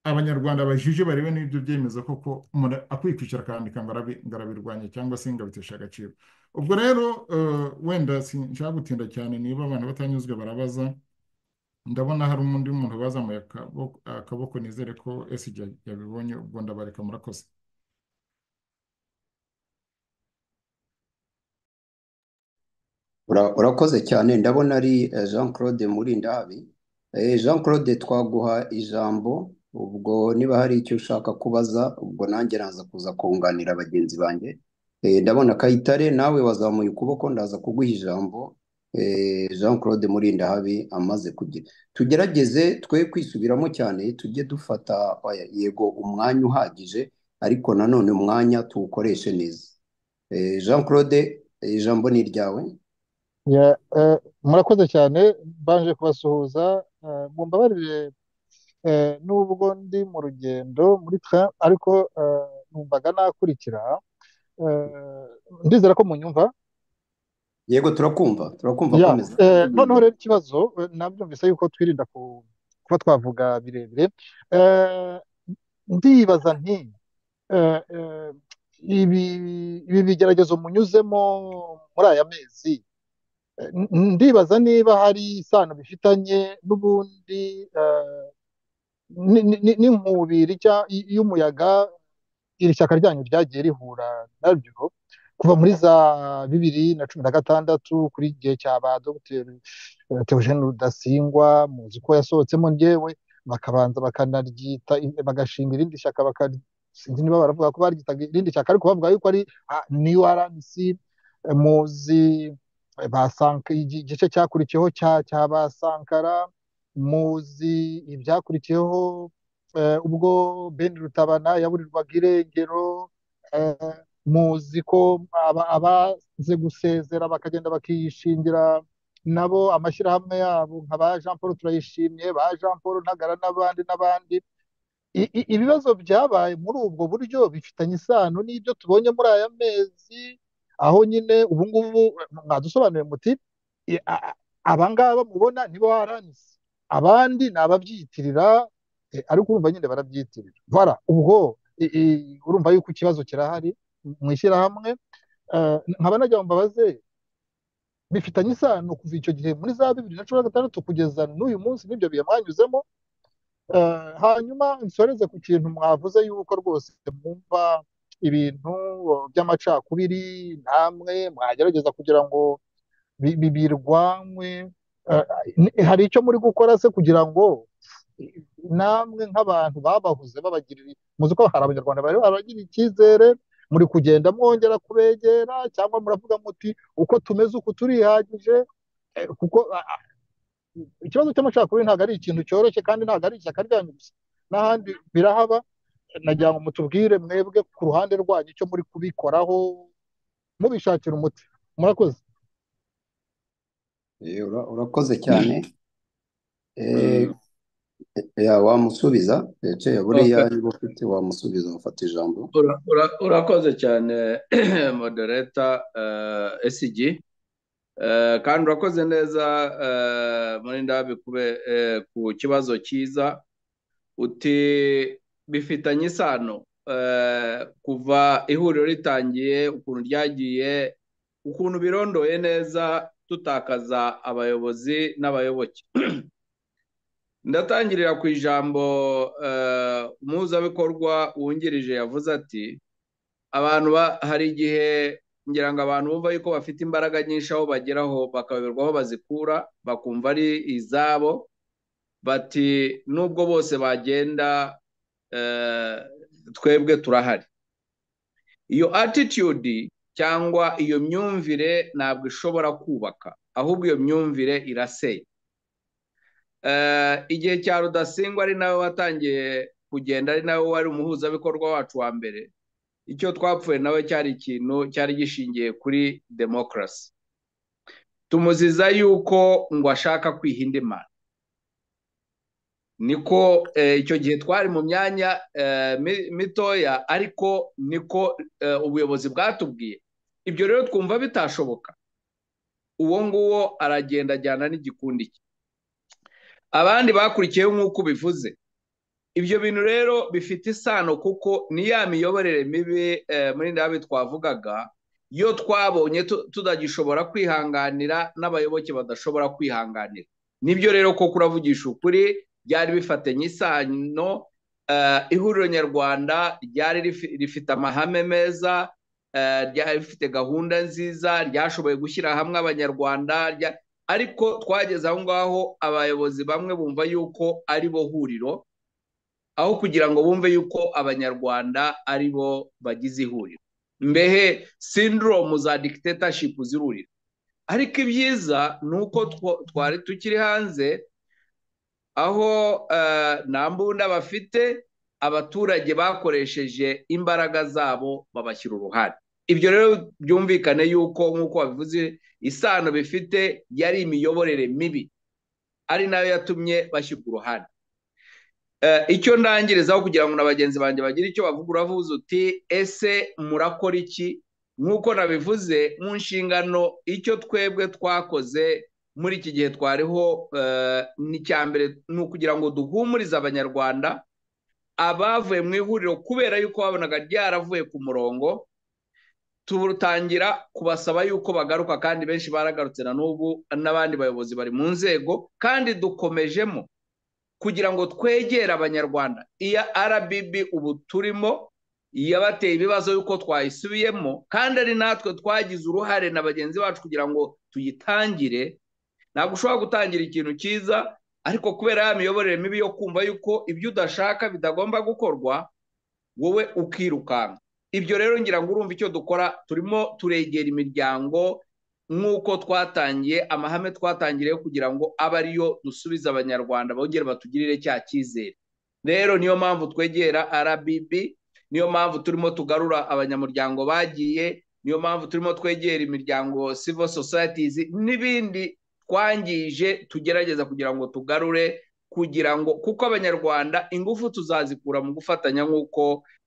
abanyarwanda bajije barebe n'ibyo byemezo koko umuntu akwiye kwicara akandika ngo arabirwanye cyangwa se ngo agaciro ubwo rero eh, wenda sinshaka gutinda cyane niba abantu batanyuzwe barabaza ndabona hari undi muntu bazamuye akaboko nizere ko ese yabibonye ubwo ndabareka murakoze urakoze cyane ndabona ari eh, jean claude muri Ndabi eh, jean claude twaguha ijambo ubwo niba hari icyo ushaka kubaza ubwo nanjye naza kuza kunganira bagenzi banjye eh, ndabona kayitare nawe wazamuye ukuboko ndaza kuguha ijambo eh, jean claude murindahabi amaze kugira tugerageze twe kwisubiramo cyane tujye dufata yego umwanya uhagije ariko nanone umwanya tuwukoreshe neza eh, jean claude ijambo ni iryawe murakoze cyane mbanje kubasuhuza mumbabarire Eh, nubwo ndi mu rugendo muri twe ariko eh, numvaga nakurikira eh, ndizera ko munyumva yego turakumva turakumva komeza noneho rero ikibazo nabyumvise yuko twirinda kuba twavuga birebire ndibaza nti ibi bigeragezo munyuzemo muri aya mezi ndibaza niba hari isano bifitanye n'ubundi n'inkubiri y'umuyaga iri shyaka ryanyu ryagiye rihura naryo kuva muri za bibiri na cumi na gatandatu kuri igihe cya ba dogiteri teogene rudasingwa muzi ko yasohotsemo ngewe bakabanza bakanaryita bagashinga irindi shyaka sinzi niba baravuga ko baryitaga irindi shyaka ariko bavuga yuko ari New aranisi muzi basanka igice cyakurikiyeho cya ba sankara muzi ibyakurikiyeho eh, ubwo ben rutabana yaburirwaga irengero eh, muzi ko abaze gusezera bakagenda bakiyishingira nabo amashyirahamwe yabo nka ba jean paul turayishimye ba jean paul ntagara n'abandi n'abandi ibibazo byabaye muri ubwo buryo bifitanye isano n'ibyo tubonye muri aya mezi aho nyine ubungubu ngubu mwadusobanuriye muti abangaba mubona nibo haranise abandi ni ababyiyitirira eh, ariko urumva nyine barabyiyitirira bara ubwo urumva yuko ikibazo kirahari mu ishyirahamwe eh, nkaba najya ngo mbabaze bifitanye isano kuva icyo gihe muri za bibiri na cumi na gatandatu kugeza n'uyu munsi n'ibyo bihe eh, hanyuma nsoreze ku kintu mwavuze yuko rwose mwumva ibintu by'amacakubiri namwe mwagerageza kugira ngo birwanywe Eh, hari icyo muri gukora se kugira ngo namwe nk'abantu babahuze babagirira muzi ko hari abanyarwanda bari baragira icyizere muri kugenda mwongera kubegera cyangwa muravuga muti uko tumeze uko turihagije eh, kuko ikibazo cy'amacakubiri ntabwo ari ikintu cyoroshye kandi ntabwo ari ishyaka ryanyu gusa n'ahandi birahaba nagira ngo mutubwire mwebwe ku ruhande rwanyu icyo muri kubikoraho mubishakira umuti murakoze urakoze cyane e, e, wamusubiza ndetse buriya niba ufite wamusubiza wafata ijambo urakoze cyane modereta esigi eh, eh, kandi urakoze neza eh, muri ndabikube ku kibazo cyiza uti bifitanye isano kuva ihuriro ritangiye ukuntu ryagiye ukuntu birondoye neza dutakaza abayobozi n'abayoboke ndatangirira ku ijambo eh, umuhuzabikorwa wungirije yavuze ati abantu hari igihe ngira ngo abantu bumva yuko bafite imbaraga nyinshi aho bageraho bakayoberwa aho bazikura bakumva ari izabo bati nubwo bose bagenda eh, twebwe turahari iyo atitiyudi cyangwa iyo myumvire ntabwo ishobora kubaka ahubwo iyo myumvire iraseye eh, igihe cya rudasingwa ari nawe watangiye kugenda ari nawe wari umuhuzabikorwa wacu wa mbere icyo twapfuye nawe cyari ikintu cyari gishingiye kuri demokarasi tumuziza yuko ngo ashaka kwiha imana niko eh, icyo gihe twari mu myanya eh, mitoya ariko niko ubuyobozi bwatubwiye ibyo rero twumva bitashoboka uwo nguwo aragenda ajyana n'igikundi cye abandi bakurikiyeho nk'uko ubivuze ibyo bintu rero bifite isano kuko ni ya miyoborere mibi eh, muri ndabe twavugaga iyo twabonye tudagishobora kwihanganira n'abayoboke badashobora kwihanganira nibyo rero ko kuravugisha ukuri byari bifatanye isano eh, ihuriro nyarwanda ryari rifite amahame meza Eh, ryafite gahunda nziza ryashoboye gushyira hamwe abanyarwanda ariko twageze aho ngaho abayobozi bamwe bumva yuko ari bo huriro aho kugira ngo bumve yuko abanyarwanda ari bo bagize ihuriro mbehe sindoromu za dikitataship zirurira ariko ibyiza ni uko twari tukiri hanze aho eh, nta mbunda bafite abaturage bakoresheje imbaraga zabo babashyira uruhare ibyo rero byumvikane yuko nk'uko babivuze isano bifite yari imiyoborere mibi ari nayo yatumye bashyirwa uruhare eh, icyo ndangirizaho kugira ngo na bagenzi banjye bagire icyo bavuga uravuze uti ese murakora iki nk'uko nabivuze mu nshingano icyo twebwe twakoze muri iki gihe twariho eh, n'icya mbere ni ukugira ngo duhumurize abanyarwanda abavuye mu ihuriro kubera yuko babonaga ryaravuye ku murongo tutangira kubasaba yuko bagaruka kandi benshi baragarutse na n'ubu n'abandi bayobozi bari mu nzego kandi dukomejemo kugira ngo twegere abanyarwanda iya RBB ubu turimo yabateye ibibazo yuko twayisubiyemo kandi ari natwe twagize uruhare na bagenzi bacu kugira ngo tuyitangire ntabwo ushobora gutangira ikintu cyiza ariko kubera ya miyoborere mibi yo kumva yuko ibyo udashaka bitagomba gukorwa wowe ukirukanka ibyo rero ngira ngo urumva icyo dukora turimo turegera imiryango nk'uko twatangiye amahame twatangiriye kugira ngo abe ariyo dusubize abanyarwanda bongere batugirire cya cyizere rero niyo mpamvu twegera RBB niyo mpamvu turimo tugarura abanyamuryango bagiye niyo mpamvu turimo twegera imiryango civil societies n'ibindi twangije tugerageza kugira ngo tugarure kugira ngo kuko abanyarwanda ingufu tuzazikura mu gufatanya nk'uko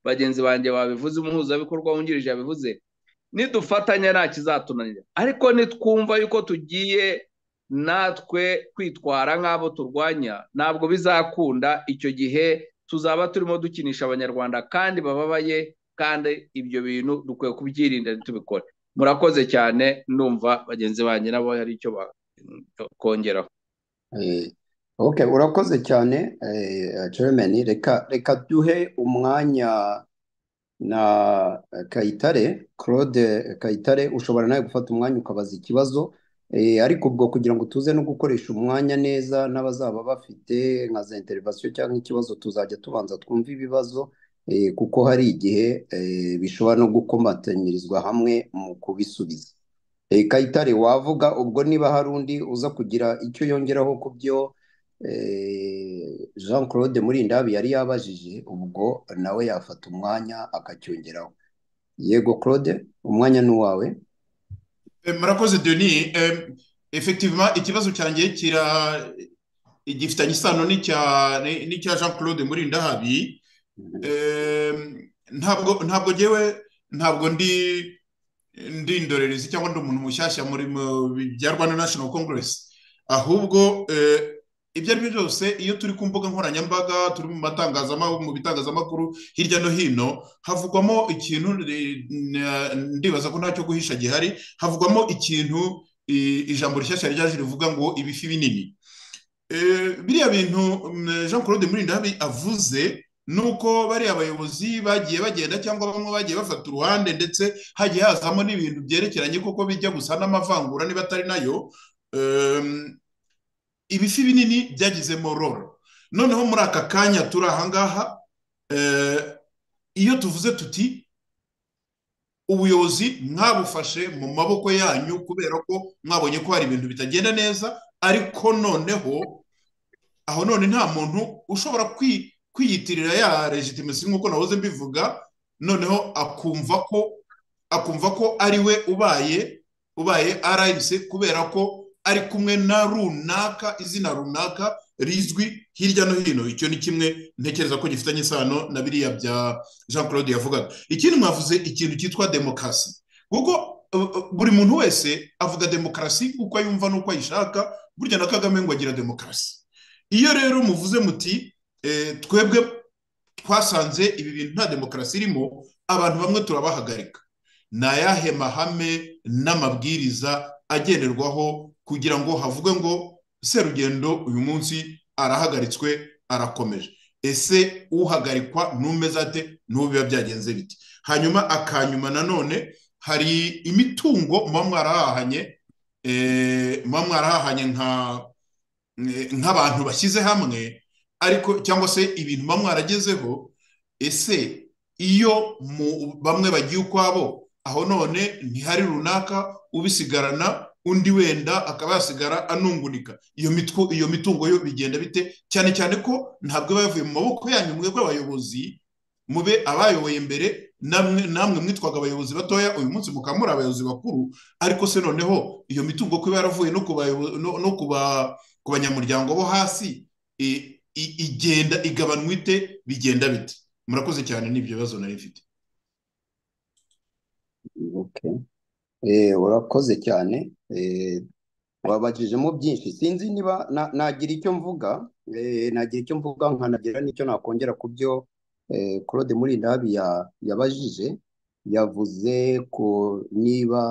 bagenzi banjye babivuze umuhuzabikorwa wungirije yabivuze nidufatanya nta kizatunanira ariko nitwumva yuko tugiye natwe kwitwara nk'abo turwanya ntabwo bizakunda icyo gihe tuzaba turimo dukinisha abanyarwanda kandi bababaye kandi ibyo bintu dukwiye kubyirinda ntitubikore murakoze cyane numva bagenzi banjye nabo hari icyo baha kongeraho eh, oke urakoze cyane jeremani eh, reka reka duhe umwanya na kayitare claude kayitare ushobora nawe gufata umwanya ukabaza ikibazo eh, ariko ubwo kugira ngo tuze no gukoresha umwanya neza n'abazaba bafite nka za interivasiyo cyangwa ikibazo tuzajya tubanza twumva ibibazo kuko hari igihe bishobora no gukomatanyirizwa hamwe mu kubisubiza kayitare wavuga ubwo niba hari undi uza kugira icyo yongeraho ku byo eh, jean claude muri murindabi yari yabajije ubwo nawe yafata umwanya akacyongeraho yego claude umwanya ni uwawe eh, murakoze deni eh, efektiva ikibazo cyanjye kira gifitanye isano n'icya jean claude muri murindahabi mm-hmm. ntabwo ntabwo ngewe ntabwo ndi ndi indorerezi cyangwa ndi umuntu mushyashya muri bya rwanda national congress ahubwo eh, ibyo ari byo byose iyo turi ku mbuga nkoranyambaga turi mu matangazamakuru mu bitangazamakuru hirya no hino havugwamo ikintu ndibaza ko ntacyo guhisha gihari havugwamo ikintu ijambo rishyashya ryaje rivuga ngo ibifi binini eh, biriya bintu mm, jean claude murindahabi avuze uko bariya bayobozi bagiye bagenda cyangwa bamwe bagiye bafata uruhande ndetse hagiye hazamo n'ibintu byerekeranye kuko bijya gusa n'amavangura niba atari nayo ehm, ibifi binini byagizemo roro noneho muri aka kanya turi ahangaha eh, iyo tuvuze tuti ubuyobozi mwabufashe mu maboko yanyu kubera ko mwabonye ko hari ibintu bitagenda neza ariko noneho aho none nta muntu ushobora kwi kwiyitirira ya legitimasi nk'uko nahoze mbivuga noneho akumva ko akumva ko ari we ubaye ubaye rmc kubera ko ari kumwe na runaka izina runaka rizwi hirya no hino icyo ni kimwe ntekereza ko gifitanye isano na biriya bya jean claude yavugaga ikindi mwavuze ikintu cyitwa demokarasi kuko uh, uh, buri muntu wese avuga demokarasi uko ayumva n'uko ayishaka burya na kagame ngo agira demokarasi iyo rero muvuze muti Eh, twebwe twasanze ibi bintu nta demokarasi irimo abantu bamwe turabahagarika ni ayahe mahame n'amabwiriza agenderwaho kugira ngo havuge ngo serugendo uyu munsi arahagaritswe arakomeje ese uhagarikwa n'umeze ate n'ubu byagenze biti hanyuma akanyuma nanone hari imitungo muba mwarahahanye eh, muba mwarahahanye eh, nk'abantu bashyize hamwe ariko cyangwa se ibintu bamwe mwaragezeho ese iyo bamwe bagiye ukwabo aho none ntihari runaka ubisigarana undi wenda akaba yasigara anungunika iyo mitwo iyo mitungo yo bigenda bite cyane cyane ko ntabwo iba yavuye mu maboko yanyu mwebwe bw'abayobozi mube abayoboye mbere namwe namwe mwitwaga abayobozi batoya uyu munsi mukaba abayobozi bakuru ariko se noneho iyo mitungo kuba yaravuye no ku banyamuryango bo hasi eh, igenda igabanywa ite bigenda bite murakoze cyane n'ibyo bibazo nari mfite eh, urakoze cyane eh, wabajijemo byinshi sinzi niba nagira icyo mvuga eh, nagira icyo mvuga nkanagira n'icyo nakongera ku byo claude murindabi yabajije yavuze ko niba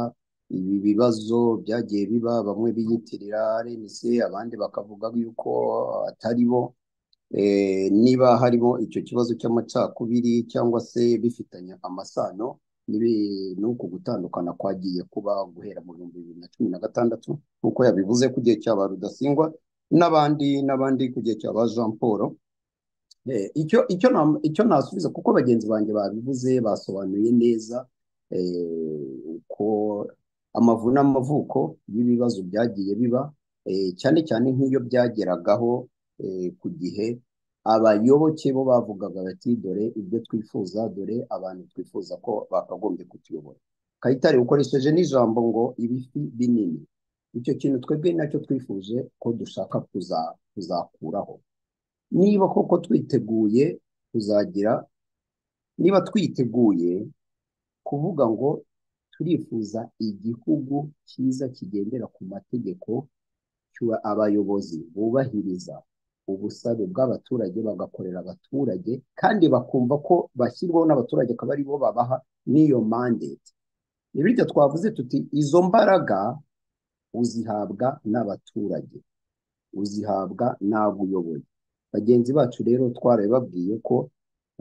ibi bibazo byagiye biba bamwe biyitirira renise abandi bakavuga yuko atari bo Eh, niba harimo icyo kibazo cy'amacakubiri cyangwa se bifitanye amasano n'uku gutandukana kwagiye kuba guhera mu bihumbi bibiri na cumi na gatandatu nk'uko yabivuze ku gihe cya ba rudasingwa n'abandi n'abandi ku gihe cya ba jean paul eh, icyo nasubiza kuko bagenzi banjye babivuze basobanuye neza eh, uko amavu n'amavuko y'ibibazo byagiye biba cyane cyane nk'iyo byageragaho Eh, ku gihe abayoboke bo bavugaga bati dore ibyo twifuza dore abantu twifuza ko bakagombye kutuyobora kayitare ukoresheje n'ijambo ngo ibifi binini icyo kintu twebwe nacyo twifuje ko dushaka kuzakuraho niba koko twiteguye kuzagira niba twiteguye kuvuga ngo turifuza igihugu cyiza kigendera ku mategeko abayobozi bubahiriza ubusabe bw'abaturage bagakorera abaturage kandi bakumva ko bashyirwaho n'abaturage akaba ari babaha n'iyo mandate ni bityo twavuze tuti izo mbaraga uzihabwa n'abaturage uzihabwa n'abo uyoboye bagenzi bacu rero twarabibabwiye ko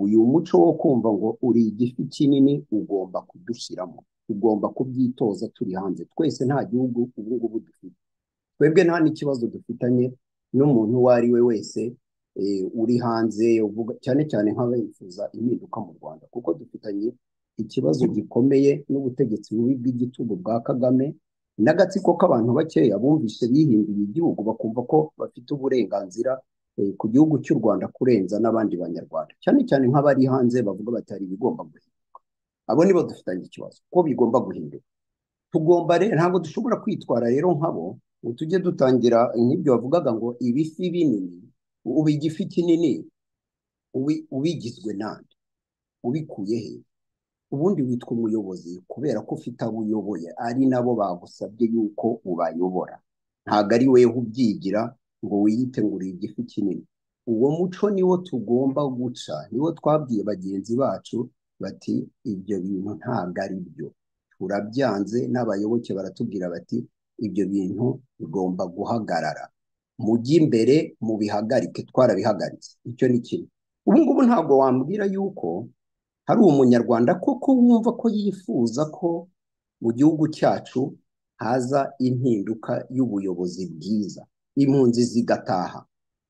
uyu muco wo kumva ngo uri igifi kinini ugomba kudushyiramo tugomba kubyitoza turi hanze twese nta gihugu ubu ngubu dufite twebwe nta n'ikibazo dufitanye n'umuntu uwo ari we wese eh, uri hanze uvuga cyane cyane nk'abifuza impinduka mu rwanda kuko dufitanye ikibazo gikomeye n'ubutegetsi bubi bw'igitugu bwa kagame n'agatsiko k'abantu bakeya bumvise bihinduye igihugu bakumva ko bafite uburenganzira eh, ku gihugu cy'u rwanda kurenza n'abandi banyarwanda cyane cyane nk'abari hanze bavuga batari ibigomba guhinduka abo nibo dufitanye ikibazo ko bigomba guhinduka tugomba rero ntabwo dushobora kwitwara rero nkabo ngo tujye dutangira nk'ibyo wavugaga ngo ibifi binini uba igifi kinini ubigizwe nande ubikuye he ubundi witwa umuyobozi kubera ko ufite abo uyoboye ari nabo bagusabye yuko ubayobora ntabwo ari weho ubyigira ngo wiyite ngo uri igifu kinini uwo muco niwo tugomba guca niwo twabwiye bagenzi bacu bati ibyo bintu ntabwo ari byo turabyanze n'abayoboke baratubwira bati ibyo bintu bigomba guhagarara mujye imbere mu bihagarike twarabihagaritse icyo ni kimwe ubu ngubu ntabwo wambwira yuko hari umunyarwanda koko wumva ko yifuza ko mu gihugu cyacu haza impinduka y'ubuyobozi bwiza impunzi zigataha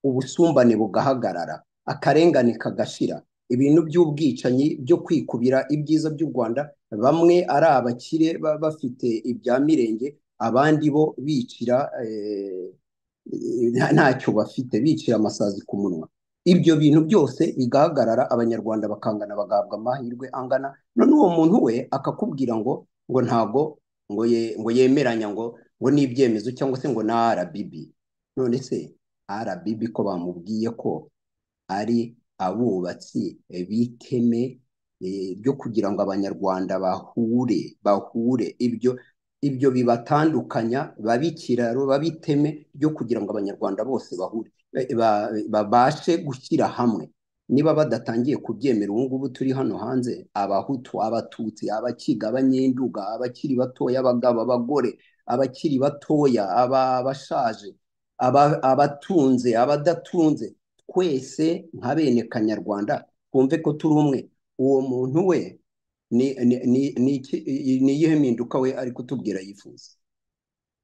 ubusumbane bugahagarara akarengane kagashira ibintu by'ubwicanyi byo kwikubira ibyiza by'u rwanda bamwe ari abakire bafite ibya mirenge abandi bo bicira eh, ntacyo bafite bicira amasazi ku munwa ibyo bintu byose bigahagarara abanyarwanda bakangana bagahabwa amahirwe angana none uwo muntu we akakubwira ngo ngo ntago ngo ye ngo yemeranya ngo ngo ni ibyemezo cyangwa se ngo na arabibi none se arabibi ko bamubwiye ko ari abubatsi eh, b'iteme byo eh, kugira ngo abanyarwanda bahure bahure ibyo ibyo bibatandukanya babe ikiraro babe kugira ngo abanyarwanda bose bahure eh, babashe gushyira hamwe niba badatangiye kubyemera ubu ngubu turi hano hanze abahutu abatutsi abakiga abanyenduga abakiri batoya abagabo abagore abakiri batoya abashaje abatunze abadatunze twese nka bene kanyarwanda twumve ko turi umwe uwo muntu we ni iyihe mpinduka we ari kutubwira yifuza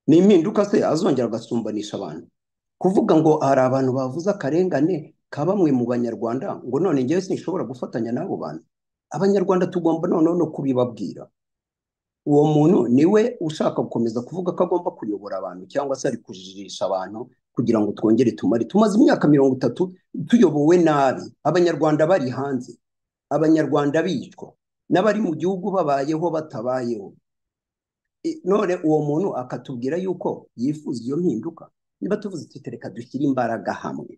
ni impinduka se azongera agasumbanisha abantu kuvuga ngo hari abantu bavuze akarengane ka bamwe mu banyarwanda ngo none ngewe sinshobora gufatanya n'abo bantu abanyarwanda tugomba noneho no kubibabwira uwo muntu ni we ushaka gukomeza kuvuga ko agomba kuyobora abantu cyangwa se ari kujijisha abantu kugira ngo twongere tumare tumaze imyaka mirongo itatu tuyobowe nabi abanyarwanda bari hanze abanyarwanda bicwa n'abari mu gihugu babayeho batabayeho none uwo muntu akatubwira yuko yifuza iyo mpinduka niba tuvuze tuti reka dushyire imbaraga hamwe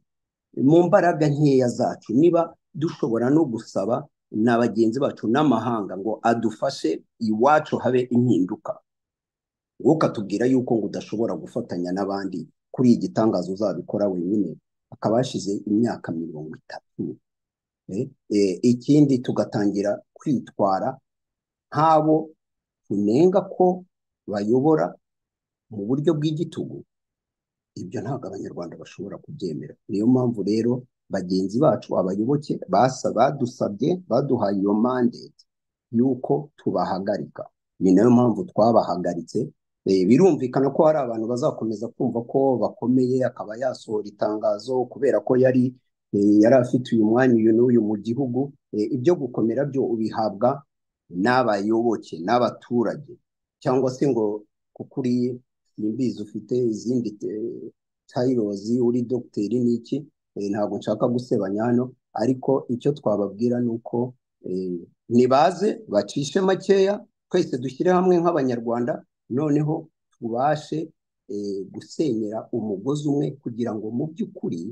mu mbaraga nkeya zacu niba dushobora no gusaba na bagenzi bacu n'amahanga ngo adufashe iwacu habe impinduka wowe ukatubwira yuko ngo udashobora gufatanya n'abandi kuri iyi gitangaza uzabikora wenyine akaba yashize imyaka mirongo itatu eh, eh, ikindi tugatangira kwitwara nk'abo tunenga ko bayobora mu buryo bw'igitugu ibyo ntabwo abanyarwanda bashobora kubyemera niyo mpamvu rero bagenzi bacu abayoboke basa badusabye baduhaye iyo mandate y'uko tubahagarika ni nayo mpamvu twabahagaritse Eh, birumvikana ko hari abantu bazakomeza kumva ko bakomeye akaba yasohora itangazo kubera ko yari eh, yari afite uyu mwanya uyu n'uyu mu gihugu eh, ibyo gukomera byo ubihabwa n'abayoboke n'abaturage cyangwa se ngo kuko uriye simbizi ufite izindi tayirozi uri dogiteri n'iki ntabwo nshaka gusebanya hano ariko icyo twababwira ni uko ntibaze bacishe makeya twese dushyire hamwe nk'abanyarwanda noneho tubashe eh, gusenyera umugozi umwe kugira ngo mu by'ukuri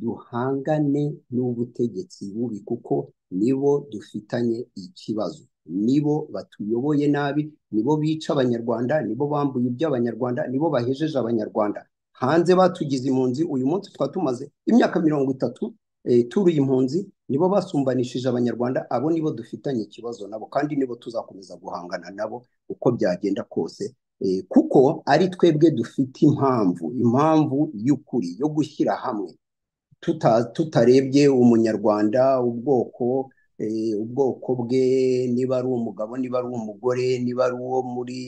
duhangane n'ubutegetsi bubi kuko nibo dufitanye ikibazo nibo batuyoboye nabi nibo bica abanyarwanda nibo bambuye iby'abanyarwanda nibo bahejeje abanyarwanda hanze batugize impunzi uyu munsi twatumaze imyaka mirongo itatu eh, turuye impunzi nibo basumbanishije abanyarwanda abo nibo dufitanye ikibazo nabo kandi nibo tuzakomeza guhangana nabo uko byagenda kose eh, kuko ari twebwe dufite impamvu impamvu y'ukuri yo gushyira hamwe tutarebye umunyarwanda ubwoko eh, ubwoko bwe niba ari umugabo niba ari umugore niba ari uwo muri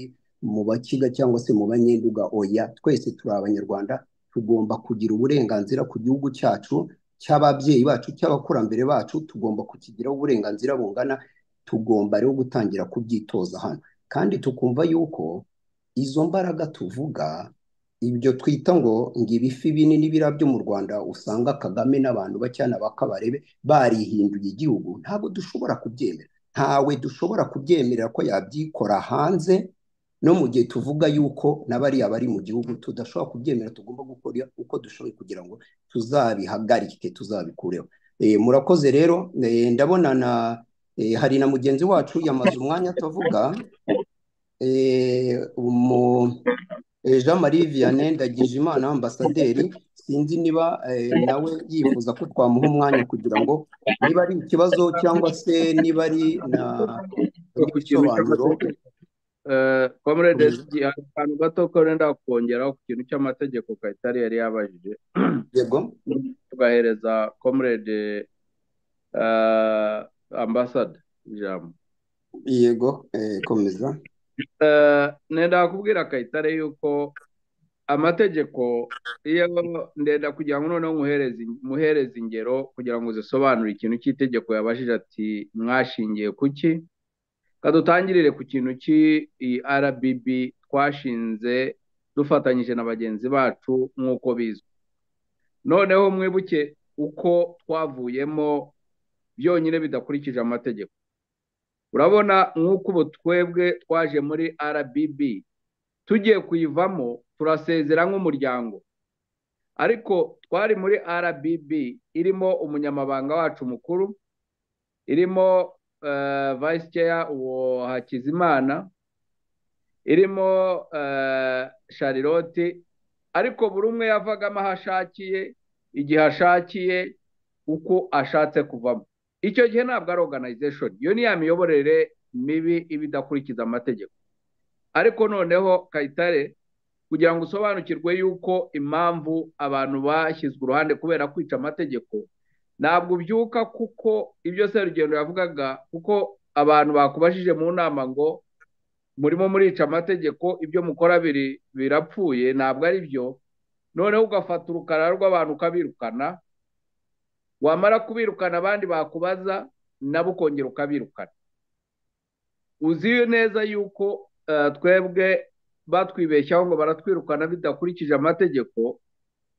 mu bakiga cyangwa se mu banyenduga oya twese turi abanyarwanda tugomba kugira uburenganzira ku gihugu cyacu cy'ababyeyi bacu cy'abakurambere bacu tugomba kukigira uburenganzira bungana tugomba rero gutangira kubyitoza hano kandi tukumva yuko izo mbaraga tuvuga ibyo twita ngo ngo ibifi binini birabyo mu rwanda usanga kagame n'abantu bacyana bakabarebe barihinduye igihugu ntabwo dushobora kubyemera ntawe dushobora kubyemerera ko yabyikora hanze no mu gihe tuvuga yuko na bariya bari mu gihugu tudashobora kubyemera tugomba gukora uko dushoboye kugira ngo tuzabihagarike tuzabikureho eh, murakoze rero eh, ndabona na eh, hari na mugenzi wacu yamaze umwanya atavuga jean marie vianney ndagijimana ambasaderi sinzi niba nawe yifuza ko twamuha umwanya kugira ngo niba ari ikibazo cyangwa se niba ari na ibisobanuro komerede eh, esidi akantu gato ko kongeraho ku kintu cy'amategeko kayitari yari yabajije yego tugahereza komerede eh, ambasada ijambo yego eh, komeza nenda kubwira kayitare yuko amategeko iyo ndenda kugira ngo noneho muhereze ingero kugira ngo zisobanure ikintu cy'itegeko yabajije ati mwashingiye kuki kadutangirire ku kintu cy'iyi RBB twashinze dufatanyije na bagenzi bacu nk'uko bizwi noneho mwibuke uko twavuyemo byonyine bidakurikije amategeko urabona nk'uko ubu twebwe twaje muri RBB tugiye kuyivamo turasezera nk'umuryango ariko twari muri RBB irimo umunyamabanga wacu mukuru irimo Eh, vice chair uwo hakizimana irimo sharilote eh, ariko buri umwe yavagamo aho ashakiye igihe ashakiye uko ashatse kuvamo icyo gihe ntabwo ari organization iyo ni ya miyoborere mibi iba idakurikiza amategeko ariko noneho kayitare kugira ngo usobanukirwe yuko impamvu abantu bashyizwe uruhande kubera kwica amategeko ntabwo ubyuka kuko ibyo serugendo yavugaga kuko abantu bakubajije mu nama ngo murimo murica amategeko ibyo mukora biri birapfuye ntabwo ari byo noneho ugafata urukara rw'abantu ukabirukana wamara kubirukana abandi bakubaza nabo ukongera ukabirukana uzi neza yuko eh, twebwe batwibeshyaho ngo baratwirukana bidakurikije amategeko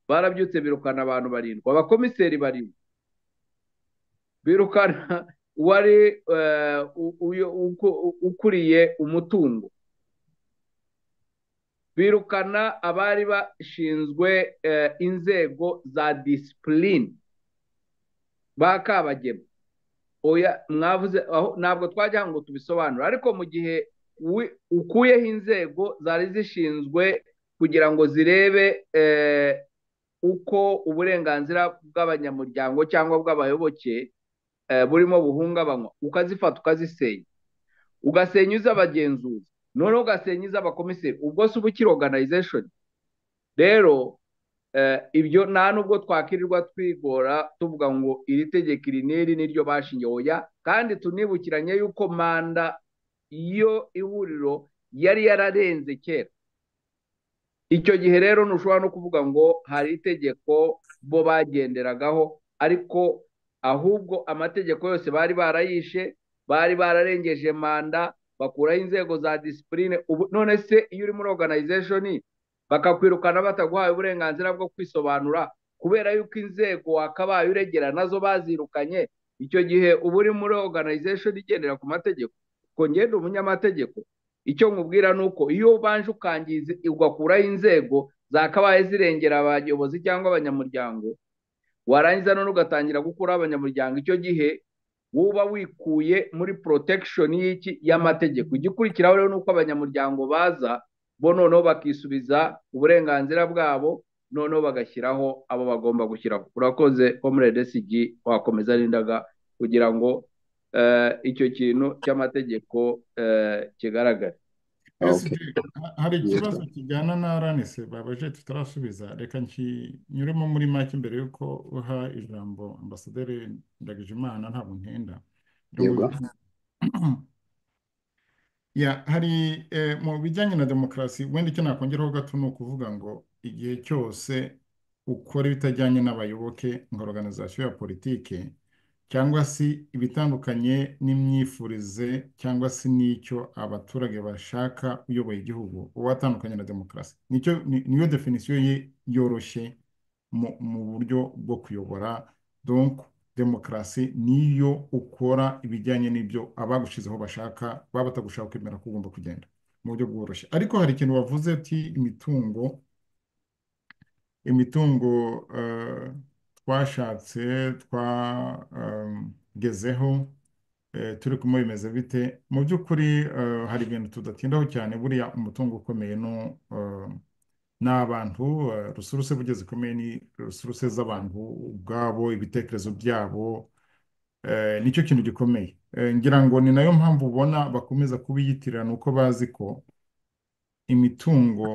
barabyutse birukana abantu barindwi abakomiseri barindwi birukana uwari eh, ukuriye umutungo birukana abari bashinzwe eh, inzego za disipurine ba kabagema oya mwavuze aho ntabwo twajya ngo tubisobanure ariko mu gihe ukuyeho inzego zari zishinzwe kugira ngo zirebe eh, uko uburenganzira bw'abanyamuryango cyangwa bw'abayoboke Eh, burimo buhungabanywa ukazifata ukazisenya ugasenya iz'abagenzuzi noneho ugasenya abakomiseri ubwo si ubukira oruganayizesheni rero eh, ibyo nta nubwo twakirirwa twigora tuvuga ngo iri tegeko iri n'iri niryo bashingiye oya kandi tunibukiranye yuko manda iyo ihuriro yari yararenze kera icyo gihe rero ntushobora no kuvuga ngo hari itegeko bo bagenderagaho ariko ahubwo amategeko yose bari barayishe bari bararengeje manda bakuraho inzego za disipurine none se iyo uri muri oruganayizeshoni bakakwirukana bataguhaye uburenganzira bwo kwisobanura kubera yuko inzego wakabaye uregera nazo bazirukanye icyo gihe uba uri muri oruganayizeshoni igendera ku mategeko kongera umunyamategeko icyo nkubwira ni uko iyo ubanje ukangiza ugakuraho inzego zakabaye zirengera abayobozi cyangwa abanyamuryango warangiza none ugatangira gukora abanyamuryango icyo gihe uba wikuye muri protection y'iki y'amategeko igikurikiraho rero ni uko abanyamuryango baza bo noneho bakisubiza uburenganzira bwabo noneho bagashyiraho abo bagomba gushyiraho urakoze comrade sigi wakomeza n'indaga kugira ngo eh, icyo kintu cy'amategeko eh, kigaragare hari ikibazo kijyana na aranese babaje tutarasubiza reka nkinyuremo muri make mbere y'uko uha ijambo ambasaderi ndagijimana ntabwo ntenda hari mu bijyanye na demokarasi wenda icyo nakongeraho gato ni ukuvuga ngo igihe cyose ukora ibitajyanye n'abayoboke nka organizasiyo ya politike cyangwa se ibitandukanye n'imyifurize cyangwa se n'icyo abaturage bashaka uyoboye igihugu uba watandukanye na demokarasi niyo definisiyo ye yoroshye mu buryo bwo kuyobora donk demokarasi niyo ukora ibijyanye n'ibyo abagushizeho bashaka baba batagushaka kwemera ko ugomba kugenda mu buryo bworoshye ariko hari ikintu wavuze ati imitungo imitungo eh, twashatse twagezeho eh, turi kumwe bimeze bite mu by'ukuri eh, hari ibintu tudatindaho cyane buriya umutungo ukomeye ni eh, abantu rusuruse bugeze ikomeye ni rusuruse z'abantu ubwabo ibitekerezo byabo nicyo kintu gikomeye ngira ngo ni nayo mpamvu ubona bakomeza kubiyitirira ni uko bazi ko imitungo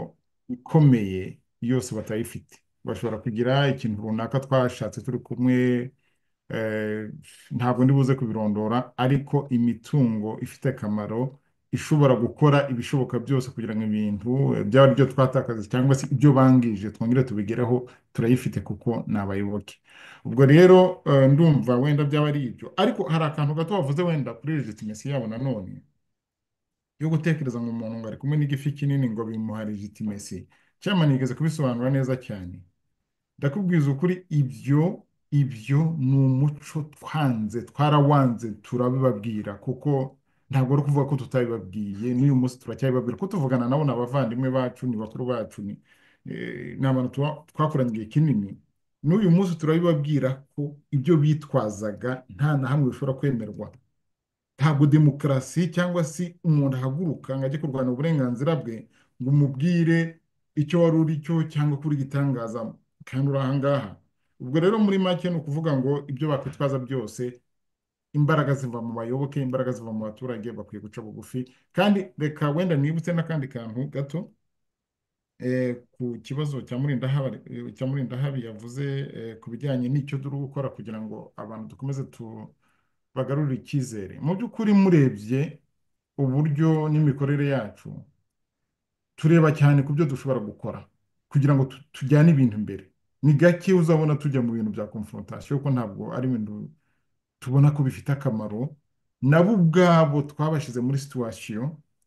ikomeye yose batayifite bashobora kugira ikintu runaka twashatse turi kumwe eh, ntabwo ndibuze kubirondora ariko imitungo ifite akamaro ishobora gukora ibishoboka byose kugira ngo ibintu eh, byaba ibyo twatakaza cyangwa se ibyo bangije twongere tubigereho turayifite kuko ni abayoboke ubwo rero eh, ndumva wenda byaba ari ibyo ariko hari akantu gato wavuze wenda kuri legitimesi yabo nanone yo gutekereza ngo umuntu ngo ari kumwe n'igifi kinini ngo bimuha legitimesi cyamana yigeze kubisobanura neza cyane ndakubwiza ukuri ibyo ibyo ni umuco twanze twarawanze turabibabwira kuko ntabwo ari ukuvuga ko tutabibabwiye n'uyu munsi turacyabibabwira ko tuvugana nabo ni abavandimwe bacu ni bakuru bacu ni eh, abantu twakoranye igihe kinini n'uyu munsi turabibabwira ko ibyo bitwazaga nta na hamwe bishobora kwemerwa ntabwo demokarasi cyangwa se umuntu ahaguruka ngo ajye kurwanya uburenganzira bwe ngo umubwire icyo wari uri cyo cyangwa kuri gitangazamo kangura ahangaha ubwo rero muri make ni ukuvuga ngo ibyo bakwitwaza byose imbaraga ziva mu bayoboke imbaraga ziva mu baturage bakwiye guca bugufi kandi reka wenda nibutse n'akandi kantu gato eh, ku kibazo cya murindahabi eh, yavuze eh, ku bijyanye n'icyo turi gukora kugira ngo abantu dukomeze tubagarurire icyizere mu by'ukuri murebye uburyo n'imikorere yacu tureba cyane ku byo dushobora gukora kugira ngo tujyane ibintu imbere ni gake uzabona tujya mu bintu bya confrontation kuko ntabwo ari ibintu tubona ko bifite akamaro nabo ubwabo twabashyize muri situwasiyo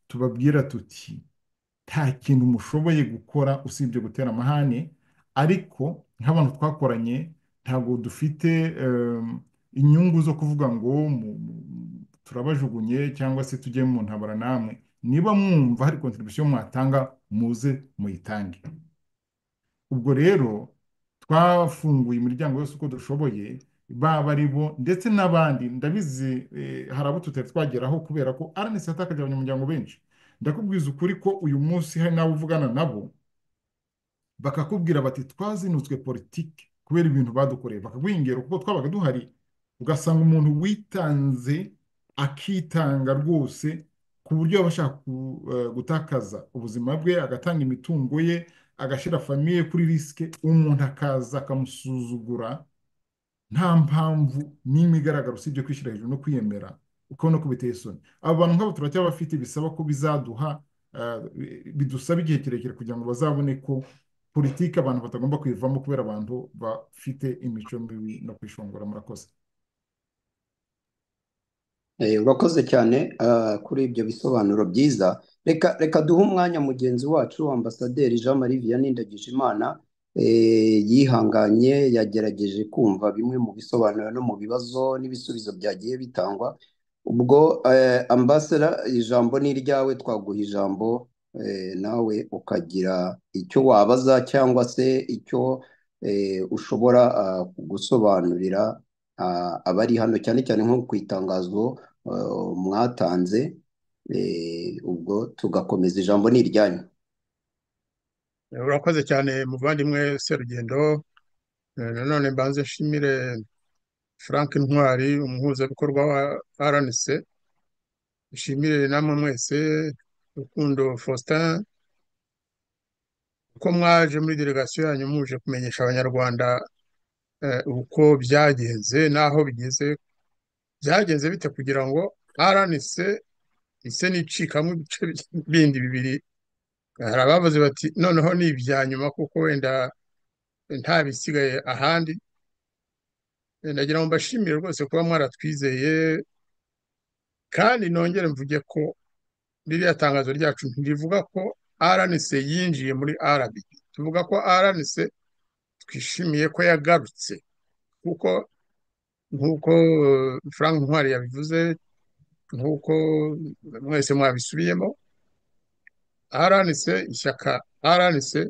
tubabwira tuti nta kintu mushoboye gukora usibye gutera amahane ariko nk'abantu twakoranye ntabwo dufite ehm, inyungu zo kuvuga ngo turabajugunye cyangwa se tujye mu ntabara namwe niba mwumva hari kontribusiyo mwatanga muze muyitange ubwo rero twafunguye imiryango yose uko dushoboye baba ari bo ndetse n'abandi ndabizi eh, hari abo tutari twageraho kubera ko aranesi yatakaje abanyamuryango benshi ndakubwiza ukuri ko uyu munsi hari n'abo uvugana nabo bakakubwira bati twazinutswe politiki kubera ibintu badukoreye bakagwingira kuko twabaga duhari ugasanga umuntu witanze akitanga rwose ku buryo aba ashaka eh, gutakaza ubuzima bwe agatanga imitungo ye agashyira famiye kuri risike umuntu akaza akamusuzugura nta mpamvu n'imigaragaro usibye kwishyira hejuru no kwiyemera ukabona ko biteye isoni abo bantu nk'abo turacyabafite bisaba ko bizaduha eh, bidusaba igihe kirekire kugira ngo bazabone ko politiki abantu batagomba kuyivamo kubera abantu bafite imico mibi no kwishongora murakoze Eh, urakoze cyane ah, kuri ibyo bisobanuro byiza reka reka duhe umwanya mugenzi wacu ambasaderi jean marie vianney ndagijimana eh, yihanganye yagerageje kumva bimwe mu bisobanuro no mu bibazo n'ibisubizo byagiye bitangwa ubwo eh, ambasera ijambo ni iryawe twaguha ijambo nawe ukagira icyo wabaza cyangwa se icyo ushobora ah, gusobanurira Ah, abari hano cyane cyane nko ku itangazo ah, mwatanze eh, ubwo tugakomeza ijambo ni iryanyu urakoze cyane muvandimwe serugendo eh, nanone mbanze nshimire frank ntwari umuhuzabikorwa wa rnc nshimire namwe mwese rukundo faustin ko mwaje muri delegasiyo yanyu muje kumenyesha abanyarwanda E, uko byagenze n'aho bigeze byagenze bite kugira ngo rnc ise n'icikamo ibice bindi bibiri hari abavuze bati noneho ni ibya nyuma kuko wenda nta bisigaye ahandi nagira ngo mbashimire rwose kuba mwaratwizeye kandi nongere mvuge ko ririya tangazo ryacu ntirivuga ko rnc yinjiye muri arabi tuvuga ko rnc twishimiye ko yagarutse kuko nk'uko frank ntwari yabivuze nk'uko mwese mwabisubiyemo aharanitse ishyaka aharanitse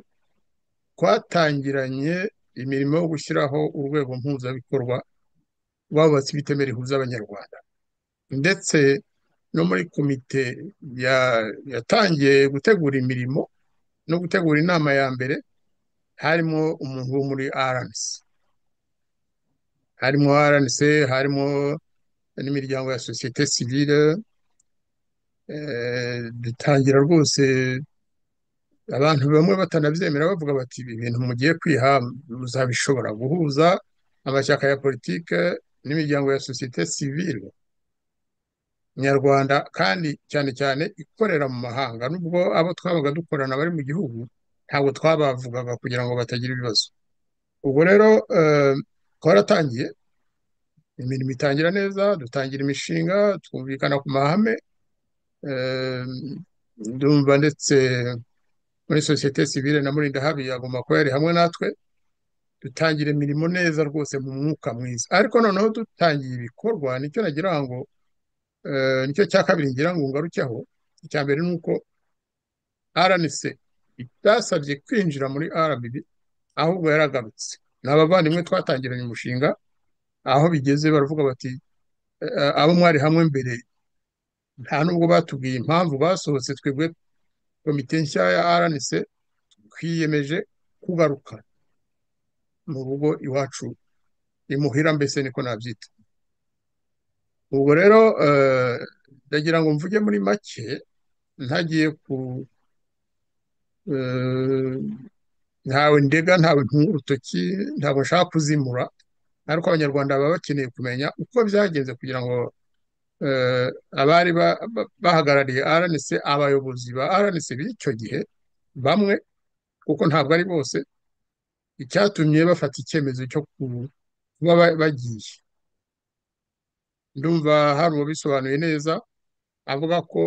twatangiranye imirimo yo gushyiraho urwego mpuzabikorwa wabatse b'itemera rihuza abanyarwanda ndetse no muri komite yatangiye gutegura imirimo no gutegura inama ya mbere harimo umuntu wo muri aranisi harimo aranisi harimo n'imiryango ya sosiyete sivire eh, dutangira rwose abantu bamwe batanabyemera bavuga bati ibi bintu mugiye kwiha muzabishobora guhuza amashyaka ya politiki n'imiryango ya sosiyete sivire nyarwanda kandi cyane cyane ikorera mu mahanga nubwo abo twabaga dukorana bari mu gihugu ntabwo twabavugaga kugira ngo batagira ibibazo ubwo rero eh, twaratangiye imirimo itangira neza dutangira imishinga twumvikana ku mahame eh, ndumva ndetse muri sosiyete sivile na muri ndahabi yagomba kuba yari hamwe natwe dutangira imirimo neza rwose mu mwuka mwiza ariko noneho dutangiye ibikorwa nicyo nagira ngo eh, nicyo cya kabiri ngira ngo ngaruke icya mbere ni uko aranise itasabye kwinjira muri RBB ahubwo yaragarutse ni abavandimwe twatangiranye umushinga aho bigeze baravuga bati eh, abo mwari hamwe mbere nta nubwo batubwiye impamvu basohotse twebwe komite nshya ya RNC twiyemeje kugaruka mu rugo iwacu imuhira mbese niko nabyita ubwo rero eh, ndagira ngo mvuge muri make ntagiye ku ntawe ndega ntawe ntunga ntabwo nshaka kuzimura ariko abanyarwanda baba bakeneye kumenya uko byagenze kugira ngo abari bahagarariye RNC abayobozi ba RNC b'icyo gihe bamwe kuko ntabwo ari bose icyatumye bafata icyemezo cyo kuba bagiye ndumva hari uwabisobanuye neza avuga ko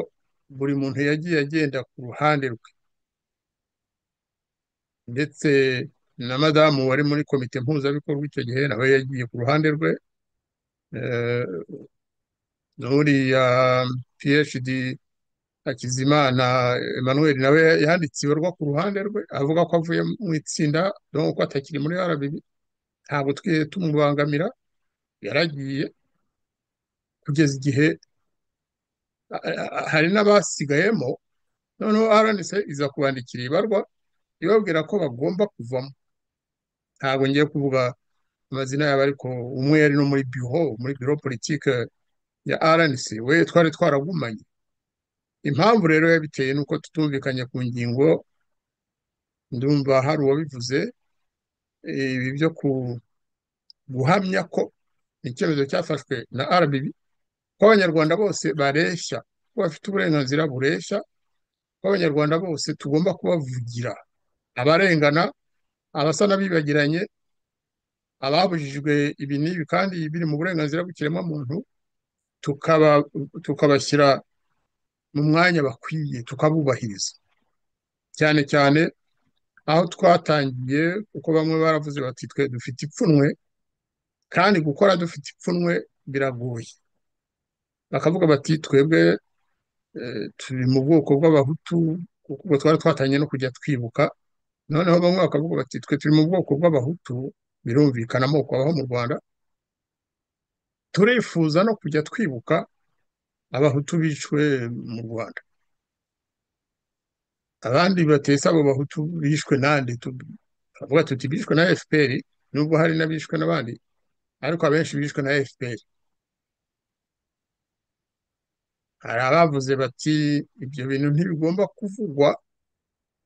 buri muntu yagiye agenda ku ruhande rwe ndetse na madamu wari muri komite mpuzabikorwa icyo gihe nawe yagiye ku ruhande rwe eh, n'uriya phd hakizimana emmanuel nawe yanditse ibarwa ku ruhande rwe avuga ko avuye mu itsinda ko atakiri muri rbb ntabwo twe tumubangamira yaragiye kugeza igihe hari n'abasigayemo noneho rnc iza kubandikira ibarwa ibabwira ko bagomba kuvamo ntabwo ngiye kuvuga amazina yabo ariko umwe yari no muri biro muri biro politike ya rnc we twari twaragumanye impamvu rero yabiteye ni uko tutumvikanye ku ngingo ndumva hari uwabivuze ibi byo guhamya ko icyemezo cyafashwe na rbb ko abanyarwanda bose bareshya ko bafite uburenganzira bureshya ko abanyarwanda bose tugomba kubavugira abarengana abasa n'abibagiranye ababujijwe ibi n'ibi kandi biri mu burenganzira bw'ikiremwamuntu tukabashyira mu mwanya bakwiye tukabubahiriza cyane cyane aho twatangiye kuko bamwe baravuze bati twe dufite ipfunwe kandi gukora dufite ipfunwe biragoye bakavuga bati twebwe eh, turi mu bwoko bw'abahutu kuko ubwo twari twatangiye no kujya twibuka noneho bamwe bakavuga bati twe turi mu bwoko bw'abahutu birumvikana amoko abaho mu rwanda turifuza no kujya twibuka abahutu bishwe mu rwanda abandi batetse abo bahutu bishwe n'andi tuvuga tuti bishwe na fpr nubwo hari n'abishwe n'abandi ariko abenshi bishwe na fpr hari abavuze bati ibyo bintu ntibigomba kuvugwa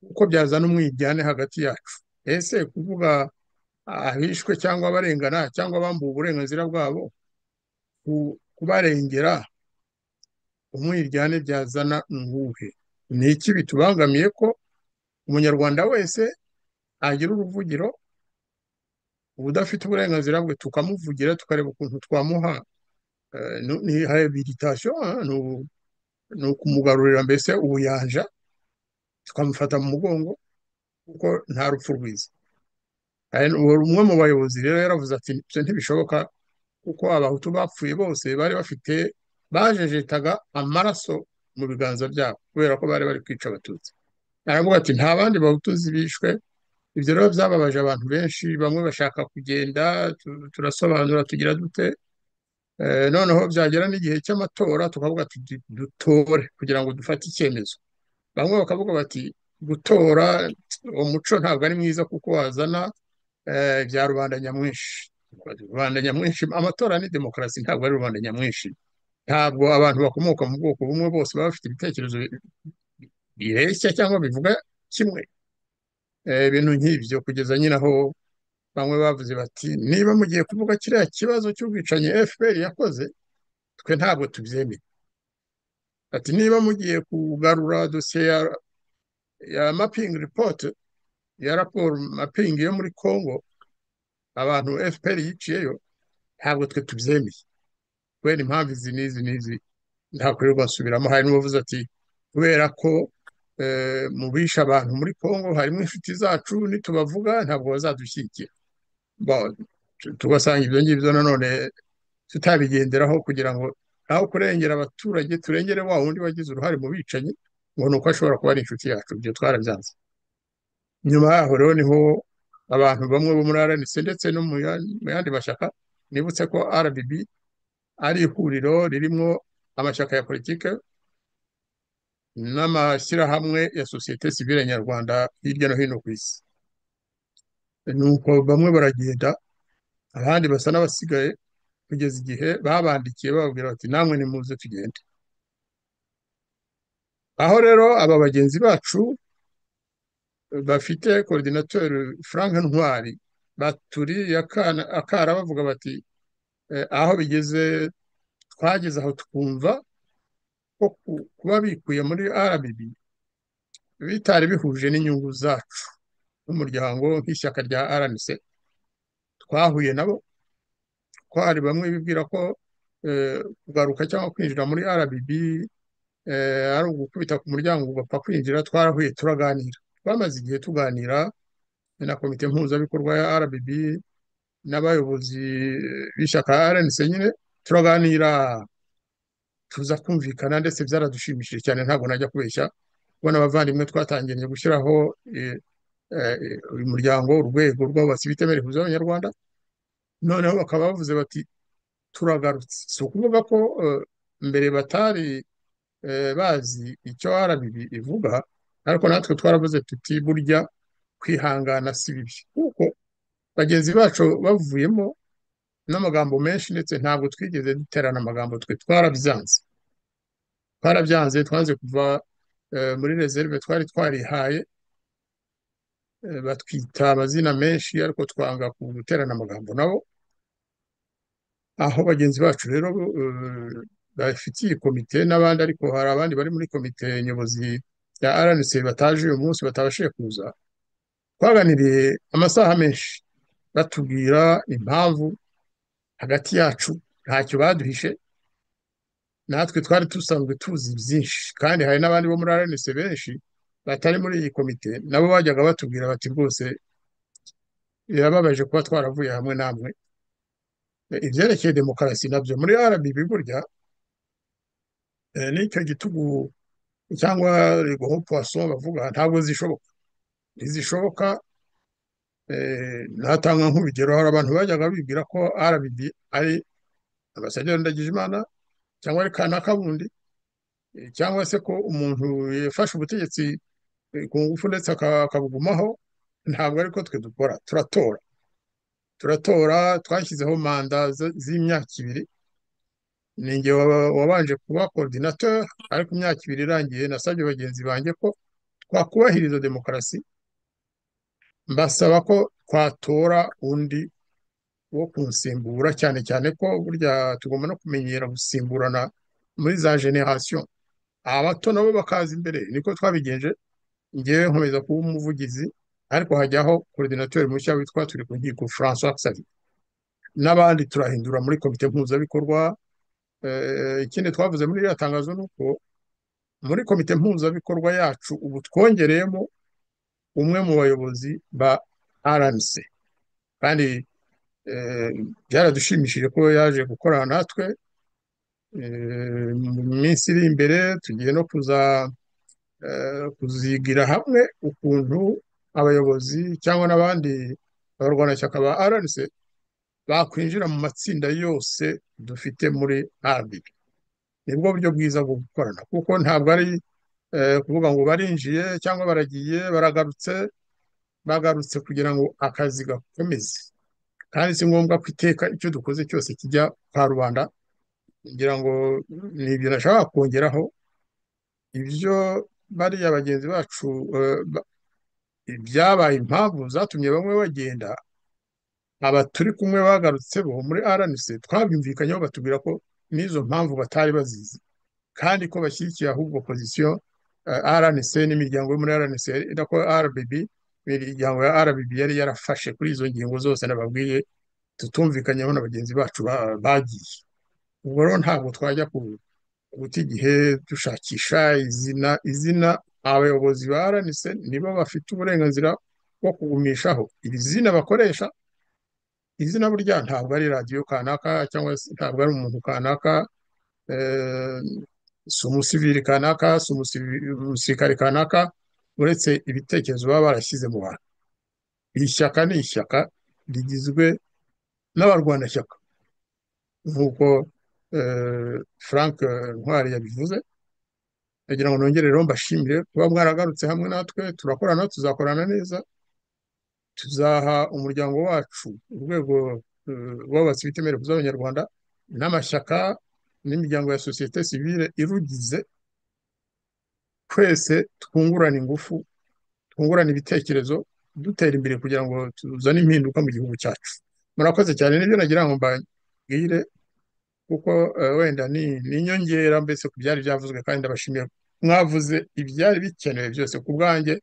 kuko byazana umwijyane hagati yacu ese kuvuga abishwe cyangwa abarengana cyangwa abambuwe uburenganzira bwabo kubarengera umwiryane byazana nguhe ni iki bitubangamiye ko umunyarwanda wese agira uruvugiro ubudafite uburenganzira bwe tukamuvugira tukareba ukuntu twamuha eh, ni habilitation ni eh, ukumugarurira mbese ubuyanja tukamufata mu mugongo kuko nta rupfu rwiza umwe mu bayobozi rero yaravuze ati ibyo ntibishoboka kuko abahutu bapfuye bose bari bafite bajejetaga amaraso mu biganza byabo kubera ko bari bari kwica abatutsi aravuga ati nta bandi bahutu bishwe ibyo rero byababaje abantu benshi bamwe bashaka kugenda turasobanura tugira dute eh, noneho byagera n'igihe cy'amatora tukavuga ati dutore kugira ngo dufate icyemezo bamwe bakavuga bati gutora umuco ntabwo ari mwiza kuko wazana eh, bya rubanda nyamwinshi rubanda nyamwinshi amatora ni demokarasi ntabwo ari rubanda nyamwinshi ntabwo abantu bakomoka mu bwoko bumwe bose baba bafite ibitekerezo bireshya cyangwa bivuga kimwe eh, ibintu nk'ibyo kugeza nyine aho bamwe bavuze bati niba mugiye kuvuga kiriya kibazo cy'ubwicanyi fpr yakoze twe ntabwo tubyemeye ati niba mugiye kugarura dosiye ya mapingi ripoti ya raporo mapingi yo muri congo abantu fpr yiciyeyo ntabwo twe tubyemeye kubera impamvu izi n'izi n'izi ntakwiriye basubiramo hari n'uwavuze ati kubera ko eh, mubisha abantu muri congo harimo inshuti zacu nitubavuga ntabwo bazadushyigikira tugasanga ibyo ngibyo nanone tutabigenderaho kugira ngo aho kurengera abaturage turengere wa wundi wagize uruhare mu bicanyi ngo ni uko ashobora kuba ari inshuti yacu ibyo twarabyanze nyuma yaho rero niho abantu bamwe bo muri RNC ndetse no mu yandi mashyaka nibutse ko RBB ari ihuriro ririmo amashyaka ya politiki n'amashyirahamwe ya sosiyete sivile nyarwanda hirya no hino ku isi nuko bamwe baragenda abandi basa n'abasigaye kugeza igihe babandikiye bababwira bati namwe nimuze tugende aho rero aba bagenzi bacu bafite koridinateri frank ntwari baturiye akara bavuga bati eh, aho bigeze twageze aho twumva ko kuba bikuye muri rbb bitari bihuje n'inyungu zacu n'umuryango nk'ishyaka rya rnc twahuye nabo ko hari bamwe bibwira ko e, kugaruka cyangwa kwinjira muri rbb e, ari ugukubita ku muryango bapfa kwinjira twarahuye turaganira twamaze igihe tuganira na komite mpuzabikorwa ya rbb n'abayobozi b'ishyaka rnc nyine turaganira tuza kumvikana ndetse byaradushimishije cyane ntabwo najya kubeshya kubona abavandimwe twatangiye gushyiraho e, uyu muryango urwego rw'abasivite berehuza abanyarwanda noneho bakaba bavuze bati turagarutse si ukuvuga ko e, mbere batari e, bazi icyo rbb ivuga ariko natwe twaravuze tuti burya kwihangana si bibi kuko bagenzi bacu bavuyemo n'amagambo menshi ndetse ntabwo twigeze duterana amagambo twe twarabyanze twarabyanze twanze kuva e, muri rezerve twari twarihaye batwita amazina menshi ariko twanga guterana amagambo nabo aho bagenzi bacu rero uh, bafitiye komite n'abandi ariko hari abandi bari muri komite nyobozi ya aranitse bataje uyu munsi batabashije kuza twaganiriye amasaha menshi batubwira impamvu hagati yacu ntacyo baduhishe natwe twari dusanzwe tuzi byinshi kandi hari n'abandi bo muri aranitse benshi batari muri iyi komite nabo bajyaga batubwira bati rwose birababaje kuba twaravuye hamwe namwe ibyerekeye demokarasi nabyo muri arabi burya eh, n'icyo gitugu cyangwa rigoho puwaso bavuga ntabwo zishoboka ntizishoboka eh, ntatanga nk'urugero hari abantu bajyaga bibwira ko rbb ari ambasaderi ndagijimana cyangwa ari kana kabundi eh, cyangwa se ko umuntu yafashe ubutegetsi ku ngufu ndetse akabugumaho ntabwo ariko twe dukora turatora turatora twashyizeho manda z'imyaka ibiri ni nge wabanje kuba coordinateur ariko imyaka ibiri irangiye nasabye bagenzi banjye ko twakubahiriza demokarasi mbasaba ko twatora undi wo kunsimbura cyane cyane ko burya tugomba no kumenyera gusimburana muri za generasiyo abato nabo bakaza imbere niko twabigenje ngewe nkomeza kuba umuvugizi ariko hajyaho koridinateri mushya witwa turi ku nkiko francois xavier n'abandi turahindura muri komite mpuzabikorwa eh, ikindi twavuze muri iriya tangazo ni uko muri komite mpuzabikorwa yacu ubu twongereyemo umwe mu bayobozi ba rmc kandi eh, byaradushimishije ko yaje gukorana natwe eh, mu minsi iri imbere tugiye no kuzigira hamwe ukuntu abayobozi cyangwa n'abandi barwanashyaka ba rnc bakwinjira mu matsinda yose dufite muri rbp nibwo buryo bwiza bwo gukorana kuko ntabwo ari eh, kuvuga ngo barinjiye cyangwa baragiye baragarutse bagarutse kugira ngo akazi gakomeze kandi si ngombwa ko iteka icyo dukoze cyose kijya kwa rubanda kugira ngo ni ibyo nashaka kongeraho ibyo bariya bagenzi bacu eh, ibyabaye impamvu zatumye bamwe bagenda aba turi kumwe bagarutse bo muri rnc twabimvikanyeho batubwira ko n'izo mpamvu batari bazizi kandi ko bashyigikiye ahubwo pozisiyo eh, rnc n'imiryango yo muri rnc ko rbb imiryango ya rbb yari yarafashe kuri izo ngingo zose nababwiye tutumvikanyeho na bagenzi bacu bagiye ubwo rero ntabwo twajya ku guta igihe dushakisha izina izina abayobozi ba RNC nibo bafite uburenganzira bwo kugumishaho iri zina bakoresha izina burya ntabwo ari radiyo kanaka cyangwa se ntabwo ari umuntu kanaka eh, si umusivili kanaka si umusirikare kanaka uretse ibitekerezo baba barashyize mu bantu iri shyaka ni ishyaka rigizwe n'abarwanashyaka nk'uko eh, frank ntwari yabivuze ndagira ngo nongere mbashimire kuba mwaragarutse hamwe natwe turakorana tuzakorana neza tuzaha umuryango wacu urwego eh, rw'abatsi bitemewe b'abanyarwanda n'amashyaka n'imiryango ya sosiyete sivile irugize twese twungurana ingufu twungurana ibitekerezo dutera imbere kugira ngo tuzane impinduka mu gihugu cyacu murakoze cyane nibyo nagira ngo mbagire kuko eh, wenda ni inyongera mbese ku byari byavuzwe kandi ndabashimiye mwavuze ibyari bikenewe byose ku bwanjye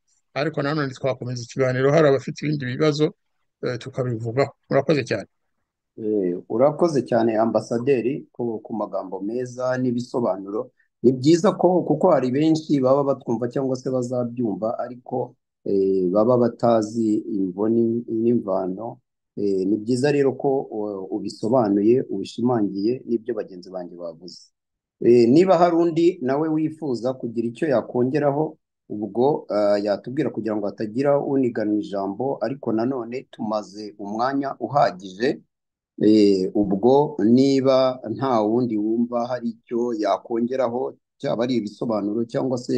ariko nanone twakomeza ikiganiro hari abafite ibindi bibazo eh, tukabivugaho urakoze cyane eh, urakoze cyane ambasaderi ku magambo meza n'ibisobanuro ni byiza ko kuko hari benshi baba batwumva cyangwa se bazabyumva ariko baba batazi imvo n'imvano Eh, ni byiza rero ko ubisobanuye ubishimangiye n'ibyo bagenzi banjye babuze eh, niba hari undi nawe wifuza kugira icyo yakongeraho ubwo ah, yatubwira kugira ngo hatagira uniganwa ijambo ariko nanone tumaze umwanya uhagije eh, ubwo niba nta wundi wumva hari icyo yakongeraho cyaba ari ibisobanuro cyangwa se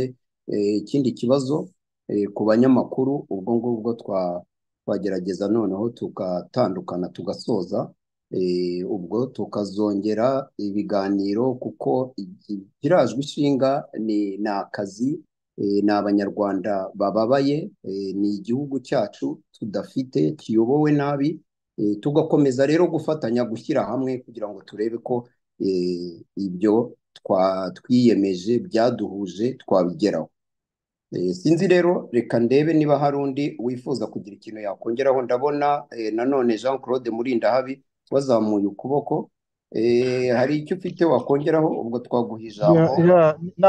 ikindi kibazo ku banyamakuru ubwo ngubwo twa twagerageza noneho tugatandukana tugasoza eh, ubwo tukazongera ibiganiro kuko girajwe ishinga ni akazi eh, ni abanyarwanda bababaye eh, ni igihugu cyacu tudafite kiyobowe nabi tugakomeza rero gufatanya gushyira hamwe kugira ngo turebe ko ibyo twiyemeje byaduhuje twabigeraho Eh, sinzi rero reka ndebe niba hari undi wifuza kugira ikintu yakongeraho ndabona eh, nanone jean claude murindahabi wazamuye ukuboko eh, hari icyo ufite wakongeraho ubwo twaguha ijambo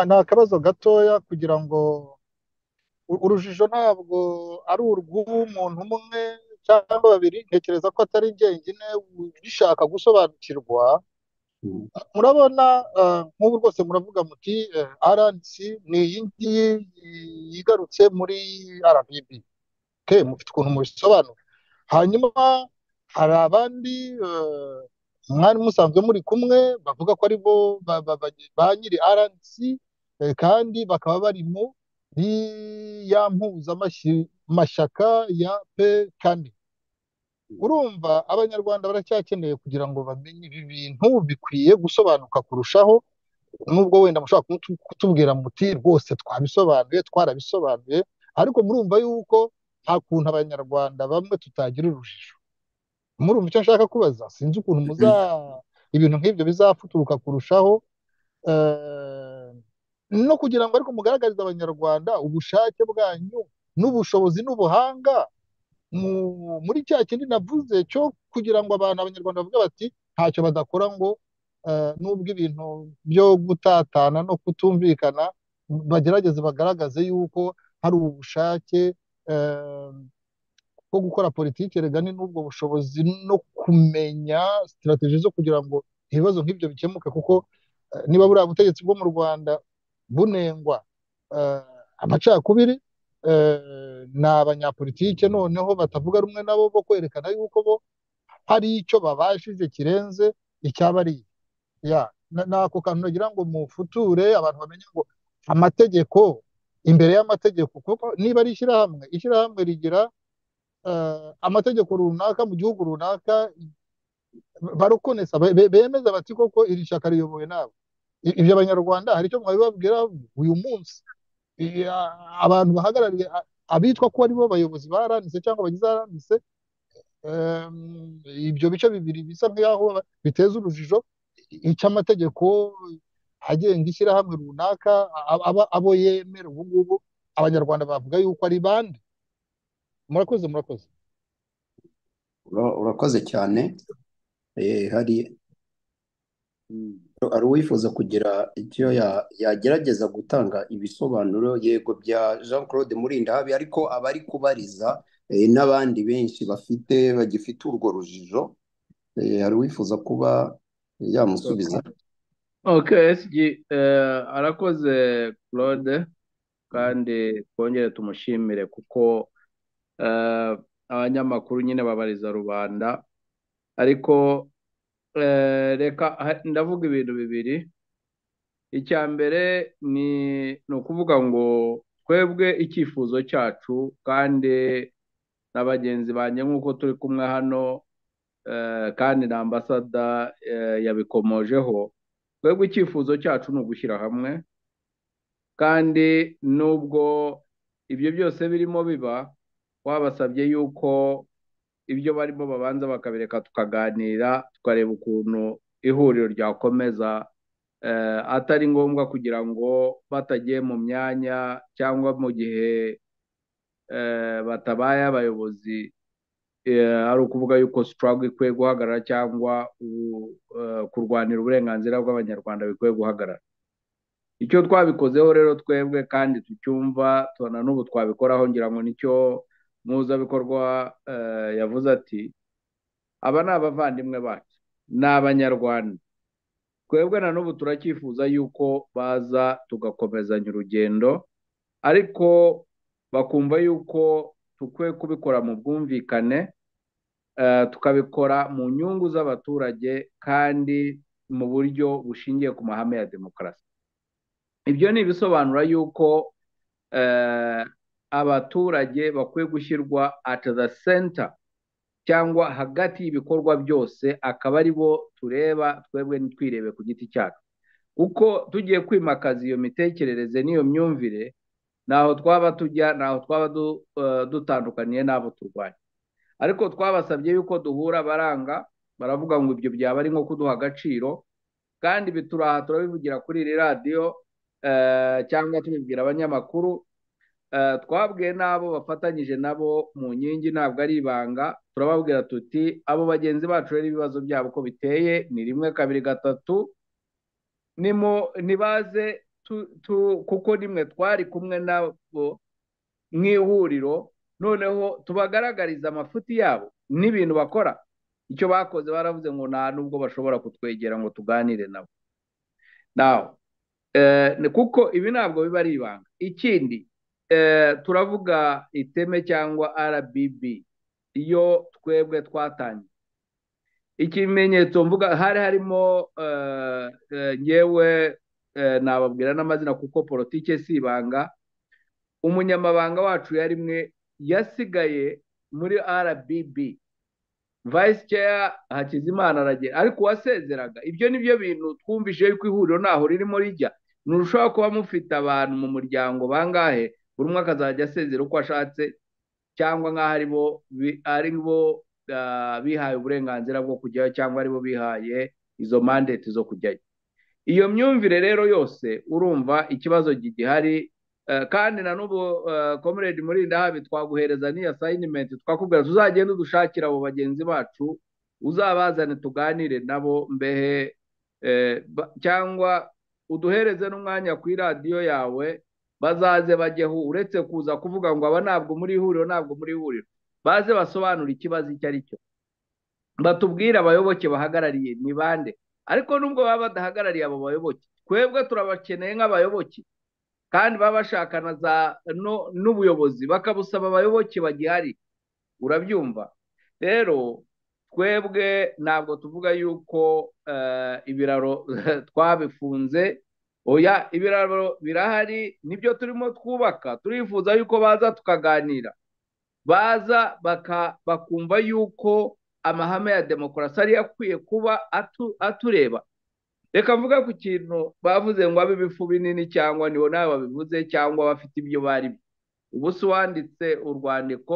ni akabazo gatoya kugira ngo urujijo ntabwo ari urw'umuntu umwe cyangwa babiri ntekereza ko atari njyenyine ubishaka gusobanukirwa murabona nk'ubu rwose muravuga muti RNC ni iyi ngiyi yigarutse muri RBB ke mufite ukuntu mubisobanura hanyuma hari abandi mwari musanzwe muri kumwe bavuga ko ari bo ba nyiri RNC kandi bakaba bari muri ya mpuzamashyaka ya pekani urumva abanyarwanda baracyakeneye kugira ngo bamenye ibi bintu bikwiye gusobanuka kurushaho nubwo wenda mushobora kutubwira muti rwose twabisobanuye twarabisobanuye ariko murumva yuko nta kuntu abanyarwanda bamwe tutagira urujijo murumva icyo nshaka kubaza sinzi ukuntu muza ibintu nk'ibyo bizafuturuka kurushaho eh, no kugira ngo ariko mugaragarize abanyarwanda ubushake bwanyu n'ubushobozi n'ubuhanga muri cya kindi navuze cyo kugira ngo abantu abanyarwanda bavuge bati ntacyo badakora ngo eh, nubwo ibintu byo gutatana no kutumvikana bagerageze bagaragaze yuko hari ubushake eh, bwo gukora politiki regani n'ubwo bushobozi no kumenya sitarategi zo kugira ngo ibibazo nk'ibyo bikemuke kuko eh, niba buriya butegetsi bwo mu rwanda bunengwa amacakubiri Eh, ni abanyapolitike noneho batavuga rumwe nabo bo kwerekana yuko bo hari icyo babashije kirenze icyabariye nako kantu nagira ngo mufuture abantu bamenye ngo amategeko imbere y'amategeko kuko niba ari ishyirahamwe ishyirahamwe rigira eh, amategeko runaka mu gihugu runaka barukonesa bemeza bati koko iri shyaka riyobowe nawe ibyo abanyarwanda hari icyo mwabibabwira uyu munsi abantu bahagarariye abitwa ko ari bo bayobozi baranise cyangwa abagize aranise ibyo bice bibiri bisa nk'aho biteza urujijo icyo amategeko agenga ishyirahamwe runaka abo yemera ubu ngubu abanyarwanda bavuga yuko ari bande murakoze murakoze urakoze cyane eh, hari hmm. hari uwifuza kugira icyo yagerageza gutanga ibisobanuro yego bya jean claude murindahabi ariko abari kubariza eh, n'abandi benshi bafite bagifite urwo rujijo eh, hari uwifuza kuba yamusubiza eh, arakoze claude kandi twongere tumushimire kuko abanyamakuru nyine babariza rubanda ariko Eh, reka ndavuga ibintu bibiri icya mbere ni ni ukuvuga ngo twebwe icyifuzo cyacu kandi na bagenzi banjye nk'uko turi kumwe hano eh, kandi na ambasada eh, yabikomojeho twebwe icyifuzo cyacu ni ugushyira hamwe kandi nubwo ibyo byose birimo biba wabasabye yuko ibyo barimo babanza bakabireka tukaganira tukareba ukuntu ihuriro ryakomeza eh, atari ngombwa kugira ngo batagiye mu myanya cyangwa mu gihe eh, batabaye abayobozi eh, ari ukuvuga yuko sitarago ikwiye guhagarara cyangwa kurwanira uburenganzira bw'abanyarwanda bikwiye guhagarara icyo twabikozeho rero twebwe kandi tucyumva tubona n'ubu twabikoraho ngira ngo nicyo mpuzabikorwa eh, yavuze ati aba ni abavandimwe bacu ni abanyarwanda twebwe na n'ubu turacyifuza yuko baza tugakomezanya urugendo ariko bakumva yuko tukwiye kubikora mu bwumvikane eh, tukabikora mu nyungu z'abaturage kandi mu buryo bushingiye ku mahame ya demokarasi ibyo ni ibisobanura yuko eh, abaturage bakwiye gushyirwa at the center cyangwa hagati y'ibikorwa byose akaba ari bo tureba twebwe ntitwirebe ku giti cyacu kuko tugiye kwimakaza iyo mitekerereze n'iyo myumvire ntaho twaba tujya ntaho twaba eh, dutandukaniye n'abo turwanya ariko twabasabye yuko duhura baranga baravuga ngo ibyo byaba ari nko kuduha agaciro kandi bituraha turabivugira kuri iri radiyo eh, cyangwa tubibwira abanyamakuru twabwiye n'abo bafatanyije nabo mu nkingi ntabwo ari ibanga turababwira tuti abo bagenzi bacu rero ibibazo byabo uko biteye ni rimwe kabiri gatatu ntibaze kuko nimwe twari kumwe nabo mu ihuriro noneho tubagaragariza amafuti yabo n'ibintu bakora icyo bakoze baravuze ngo nta nubwo bashobora kutwegera ngo tuganire nabo nawe eh, kuko ibi ntabwo biba ari ibanga ikindi Eh, turavuga iteme cyangwa rbb iyo twebwe twatangiye ikimenyetso mvuga hari harimo eh, eh, ngewe nababwira n'amazina kuko politike si ibanga umunyamabanga wacu yari mwe yasigaye muri rbb vice chair hakizimana aragera ariko uwasezeraga ibyo ni byo bintu twumvise yuko ihuriro ntaho ririmo rijya nturushobora kuba mufite abantu mu muryango bangahe buri umwe akazajya asezera uko ashatse cyangwa nk'aho aribo aribo ah, bihaye uburenganzira bwo kujyayo cyangwa aribo bihaye izo mandate zo kujyayo iyo myumvire rero yose urumva ikibazo gihari eh, kandi na n'ubu komerede eh, muri ndahabi twaguhereza n'iyo sayinimenti twakubwira tuzagenda udushakira abo bagenzi bacu uzabazane tuganire nabo mbehe eh, cyangwa uduhereze n'umwanya ku iradiyo yawe bazaze bajyeho uretse kuza kuvuga ngo aba ntabwo muri ihuriro ntabwo muri ihuriro baze basobanura ikibazo icyo ari cyo batubwire abayoboke bahagarariye ni bande ariko nubwo baba badahagarariye abo bayoboke twebwe turabakeneye nk'abayoboke kandi baba bashaka na za n'ubuyobozi bakabusaba abayoboke bagihari urabyumva rero twebwe ntabwo tuvuga yuko eh, ibiraro twabifunze oya ibiraro birahari nibyo turimo twubaka turifuza yuko baza tukaganira baza bakumva yuko amahame ya demokarasi ari akwiye kuba atureba reka mvuga ku kintu bavuze ngo abe ibifu binini cyangwa niwo nawe babivuze cyangwa bafite ibyo barimo ubu se wanditse urwandiko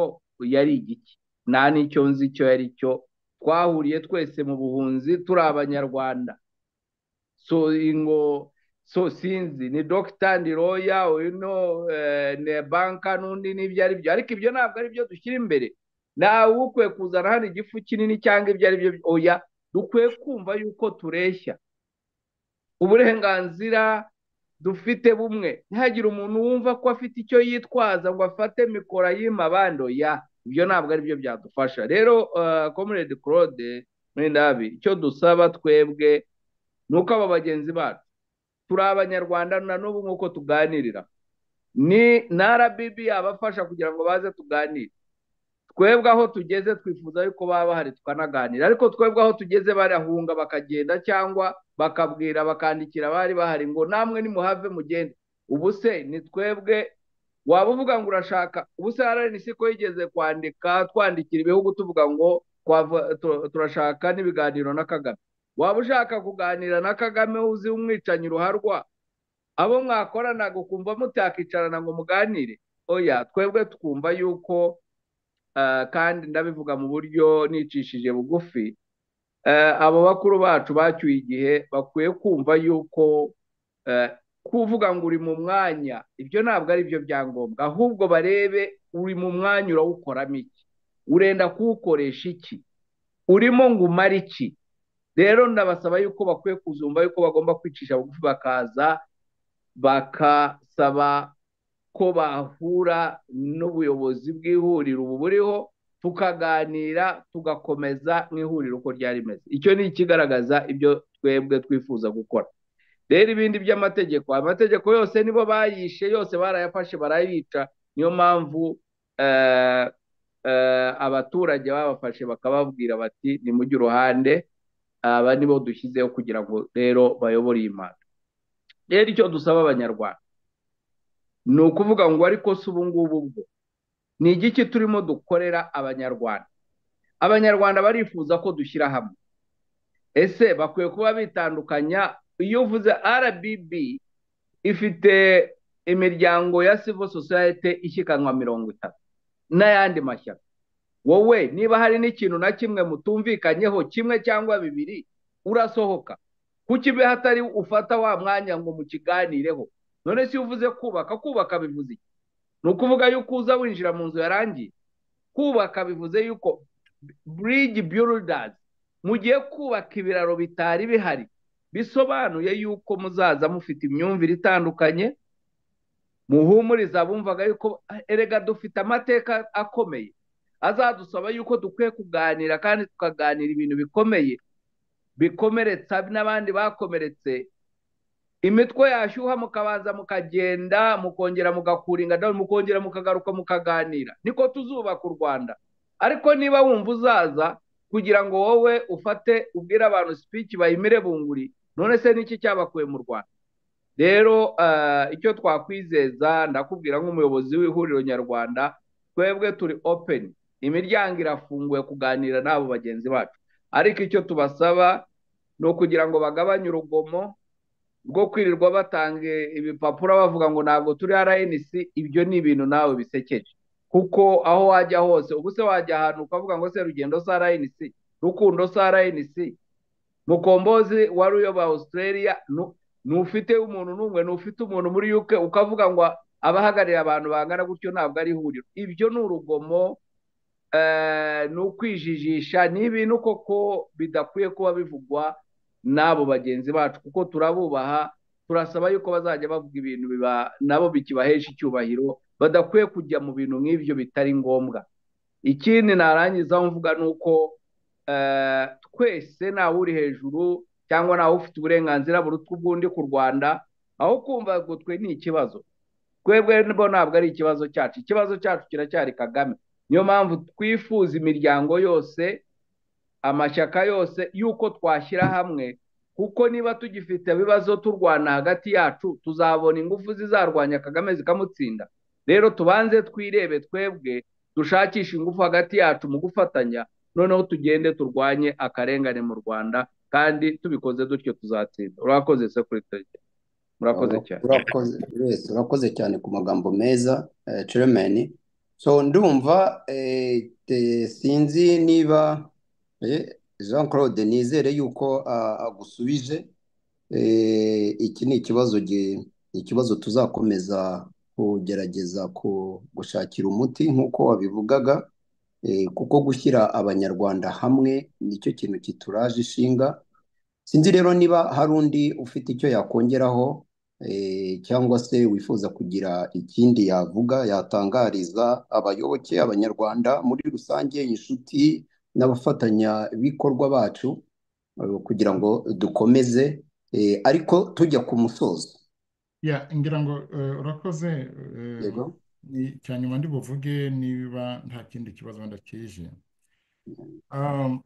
yari igiki nta n'icyo nzi icyo yari cyo twahuriye twese mu buhunzi turi abanyarwanda so ngo so sinzi ni dogita ni roya uyuno eh, ni banka n'undi n'ibyo ari byo ariko ibyo ntabwo ari byo dushyira imbere nawe ukwiye kuzana hano igifu kinini cyangwa ibyo ari byo oya dukwiye kumva yuko tureshya uburenganzira dufite bumwe ntihagire umuntu wumva ko afite icyo yitwaza ngo afate mikora y'imabando ya ibyo ntabwo ari byo byadufasha rero komerede eh, claude muri icyo dusaba twebwe ni uko aba bagenzi bacu turi abanyarwanda na n'ubu nk'uko tuganirira ni na rbb yabafasha kugira ngo baze tuganire twebwe aho tugeze twifuza yuko baba bahari tukanaganira ariko twebwe aho tugeze barahunga bakagenda cyangwa bakabwira bakandikira abari bahari ngo namwe nimuhave mugende ubu se ni twebwe waba uvuga ngo urashaka ubu se rnc ko yigeze kwandika twandikira ibihugu tuvuga ngo turashaka n'ibiganiro na kagame waba ushaka kuganira na kagame uzi umwicanyi ruharwa abo mwakoranaga ukumva mutakicarana ngo muganire oya twebwe twumva yuko eh, kandi ndabivuga mu buryo nicishije bugufi eh, abo bakuru bacu bacyuye igihe bakwiye kumva yuko eh, kuvuga ngo uri mu mwanya ibyo ntabwo ari byo byangombwa ahubwo barebe uri mu mwanya urawukoramo iki urenda kuwukoresha iki urimo ngo umare iki rero ndabasaba yuko bakwiye kuzumva yuko bagomba kwicisha bugufi bakaza bakasaba ko bahura n'ubuyobozi bw'ihuriro ubu buriho tukaganira tugakomeza nk'ihuriro uko ryari rimeze icyo ni ikigaragaza ibyo twebwe twifuza gukora rero ibindi by'amategeko amategeko yose nibo bayishe yose barayafashe barayica niyo mpamvu eh, eh, abaturage babafashe bakababwira bati ni mujye uruhande aba ah, nibo dushyizeho kugira ngo rero bayobore iyi manda rero icyo dusaba abanyarwanda ni ukuvuga ngo ariko si ubungubu bwo ni igiki turimo dukorera abanyarwanda abanyarwanda barifuza ko dushyira hamwe ese bakwiye kuba bitandukanya iyo uvuze rbb ifite imiryango ya civil society ishyikanwa mirongo itatu n'ayandi mashyaka wowe niba hari n'ikintu na kimwe mutumvikanyeho kimwe cyangwa bibiri urasohoka kuki ibe hatari ufata wa mwanya ngo mukiganireho none si uvuze kubaka kubaka bivuze iki ni ukuvuga yuko uza winjira mu nzu yarangiye kubaka bivuze yuko burigi burudazi mugiye kubaka ibiraro bitari bihari bisobanuye yuko muzaza mufite imyumvire itandukanye muhumuriza bumvaga yuko eh, erega dufite amateka akomeye azadusaba yuko dukwiye kuganira kandi tukaganira ibintu bikomeye bikomeretsa n'abandi bakomeretse imitwe yashyuha mukabanza mukagenda mukongera mugakura ingadamu mukongera mukagaruka mukaganira niko tuzubaka u rwanda ariko niba wumva uzaza kugira ngo wowe ufate ubwire abantu sipiki bayimire bunguri none se niki cyabakuye mu rwanda rero eh, icyo twakwizeza ndakubwira nk'umuyobozi w'ihuriro nyarwanda twebwe turi openi imiryango irafunguye kuganira n'abo bagenzi bacu ariko icyo tubasaba ni ukugira ngo bagabanye urugomo rwo kwirirwa batanga ibipapuro bavuga ngo ntabwo turi rnc ibyo ni ibintu nawe bisekeje kuko aho wajya hose ubu se wajya ahantu ukavuga ngo se rugendo sa rnc rukundo sa rnc mukombozi wari uyoboye australia ntufite umuntu n'umwe ntufite umuntu muri uk ukavuga ngo abahagarariye abantu bangana gutyo ntabwo ari ihuriro ibyo ni urugomo Eh, ni ukwijijisha ni ibintu koko bidakwiye kuba bivugwa n'abo bagenzi bacu kuko turabubaha turasaba yuko bazajya bavuga ibintu biba nabo bikibahesha icyubahiro badakwiye kujya mu bintu nk'ibyo bitari ngombwa ikindi narangizaho mvuga ni uko eh, twese ntawe uri hejuru cyangwa ntawe ufite uburenganzira burutwa ubw'undi ku rwanda aho kumva ngo twe ni ikibazo twebwe bo ntabwo ari ikibazo cyacu ikibazo cyacu kiracyari kagame niyo mpamvu twifuza imiryango yose amashyaka yose y'uko twashyira hamwe kuko niba tugifite ibibazo turwana hagati yacu tuzabona ingufu zizarwanya kagame zikamutsinda rero tubanze twirebe twebwe dushakisha ingufu hagati yacu mu gufatanya noneho tugende turwanye akarengane mu rwanda kandi tubikoze dutyo tuzatsinda urakoze se kuri tariki murakoze cyane urakoze cyane ku magambo meza eh, ceremeni so ndumva eh, sinzi niba eh, jean claude nizere yuko agusubije eh, iki ni ikibazo ikibazo tuzakomeza kugerageza gushakira umuti nk'uko wabivugaga kuko gushyira abanyarwanda hamwe nicyo kintu kituraje ishinga sinzi rero niba hari undi ufite icyo yakongeraho Eh, cyangwa se wifuza kugira ikindi yavuga yatangariza abayoboke abanyarwanda muri rusange inshuti n'abafatanyabikorwa bacu eh, kugira ngo dukomeze eh, ariko tujya ku musozo ngira ngo urakoze icya nyuma ndi buvuge niba nta kindi kibazo wenda um,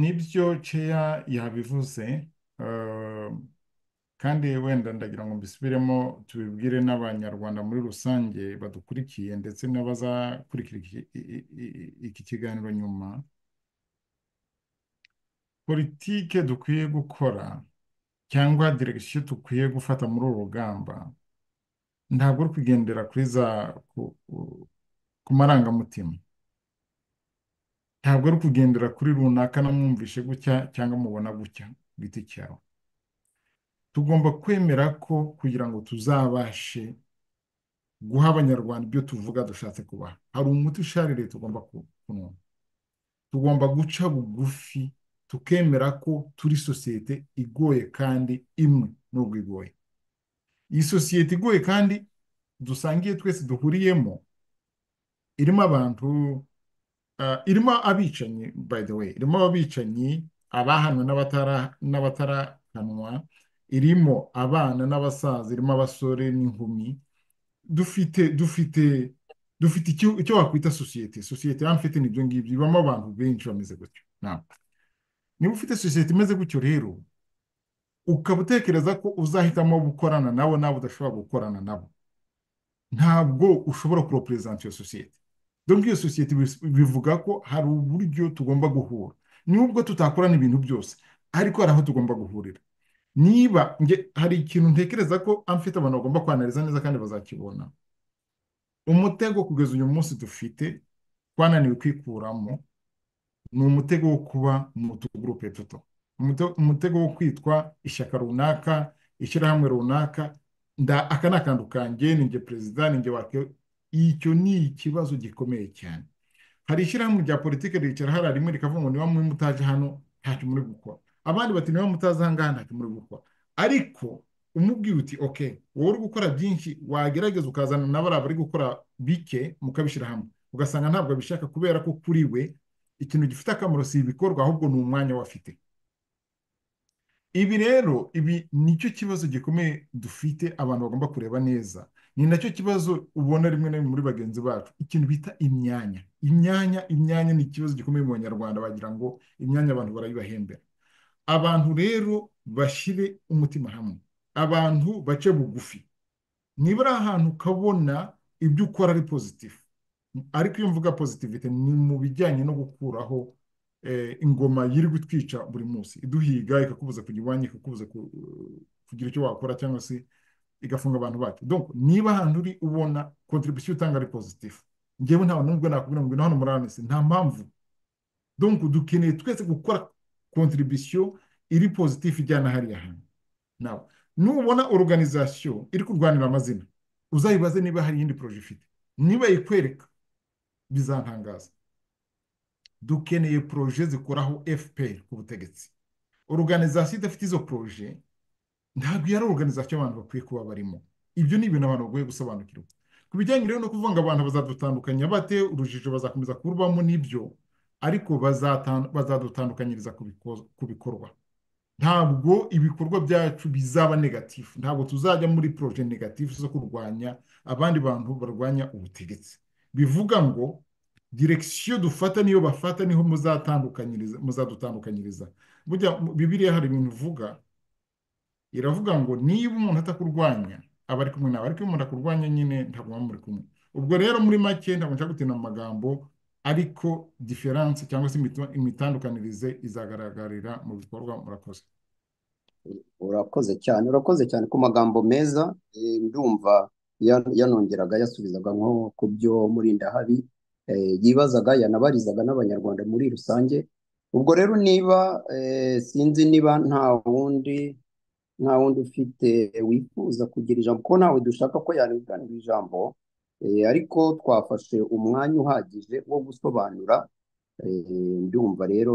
nibyo ceya yabivuze um, kandi wenda ndagira ngo mbisubiremo tubibwire n'abanyarwanda muri rusange badukurikiye ndetse n'abazakurikira iki kiganiro nyuma politike dukwiye gukora cyangwa direkisiyo dukwiye gufata muri uru rugamba ntabwo uri kugendera kuri za ku marangamutima ntabwo uri kugendera kuri runaka namwumvishe gutya cyangwa mubona gutya ku giti cyawe tugomba kwemera ko kugira ngo tuzabashe guha abanyarwanda ibyo tuvuga dushatse kubaha hari umuti ushaririye tugomba kunywa tugomba guca bugufi tukemera ko turi sosiyete igoye kandi imwe n'ubwo igoye iyi sosiyete igoye kandi dusangiye twese duhuriyemo irimo abantu ah, irimo abicanyi by the way irimo abicanyi abahanwe n'abatarahanwa irimo abana n'abasaza irimo abasore n'inkumi dufite dufite dufite icyo wakwita sosiyete sosiyete hano ifite n'ibyo ngibyo ibamo abantu benshi bameze gutyo niba ufite sosiyete imeze gutyo rero ukaba utekereza ko uzahitamo gukorana nabo nabo udashobora gukorana nabo ntabwo ushobora kuroperezanta iyo sosiyete dore iyo sosiyete bivuga ko hari uburyo tugomba guhura nubwo tutakorana ibintu byose ariko hari aho tugomba guhurira niba hari ikintu ntekereza ko amfite abantu bagomba kwanariza neza kandi bazakibona umutego kugeza uyu munsi dufite twananiwe kwikuramo ni umutego wo kuba mu tugurupe duto umutego wo kwitwa ishyaka runaka ishyirahamwe runaka aka ni akantu kanjye ni njye perezida ni njye wake icyo ni ikibazo gikomeye cyane hari ishyirahamwe rya politiki ricara hariya rimwe rikavuga ngo niba mwe mutaje hano ntacyo muri gukora abandi bati niba mutazangana muri gukora ariko umubwiye uti oke wowe uri gukora byinshi wagerageza ukazana na bariya bari gukora bike mukabishyira hamwe ugasanga ntabwo abishaka kubera ko kuri we ikintu gifite akamaro si ibikorwa ahubwo ni umwanya we afite ibi rero ibi nicyo kibazo gikomeye dufite abantu bagomba kureba neza ni nacyo kibazo ubona rimwe na rimwe muri bagenzi bacu ikintu bita imyanya imyanya imyanya ni ikibazo gikomeye mu banyarwanda bagira ngo imyanya abantu barayibahembera abantu rero bashyire umutima hamwe abantu bace bugufi nibura ahantu ukabona ibyo ukora ari pozitifu ariko iyo mvuga pozitivite ni mu bijyanye no gukuraho eh, ingoma yiri gutwica buri munsi iduhiga ikakubuza kujya iwanyu ikakubuza kugira icyo wakora cyangwa se igafunga abantu bacu niba ahantu uri ubona kontribusiyo utanga ari pozitifu ngewe nta n'ubwo nakubwira ngo hano muri aranesi nta mpamvu dukeneye twese gukora kontribisiyo iri pozitifu ijyana hariya hantu nawe nubona oruganizasiyo iri kurwanira amazina uzayibaze niba hari iyindi poroje ifite niba ikwereka bizantangaza dukeneye poroje zikoraho fpr ku butegetsi oruganizasiyo idafite izo poroje ntabwo iyo ari oruganizasiyo abantu bakwiye kuba barimo ibyo ni ibintu abantu bagoye gusobanukirwa ku bijyanye rero no kuvuga ngo abantu bazadutandukanya bate urujijo bazakomeza kurubamo n'ibyo ariko bazadutandukanyiriza ku bikorwa ntabwo ibikorwa byacu bizaba negatifu ntabwo tuzajya muri poroje negatifu zo kurwanya abandi bantu barwanya ubutegetsi bivuga ngo direkisiyo dufata niyo bafata niho muzadutandukanyiriza bibiriya hari ibintu ivuga iravuga ngo niba umuntu atakurwanya aba ari kumwe nawe ariko iyo umuntu akurwanya nyine ntabwo muri kumwe ubwo rero muri make ntabwo nshaka gutina mu magambo ariko diferanse cyangwa se imitandukanirize izagaragarira mu bikorwa murakoze urakoze cyane urakoze cyane ku magambo meza eh, ndumva yanongeraga yasubizaga nko ku byo murinda habi eh, yibazaga yanabarizaga n'abanyarwanda muri rusange ubwo rero niba eh, sinzi niba nta wundi nta wundi ufite wifuza kugira ijambo ko nawe dushaka ko yarebwa ijambo Eh, ariko twafashe umwanya uhagije wo gusobanura ndumva eh, rero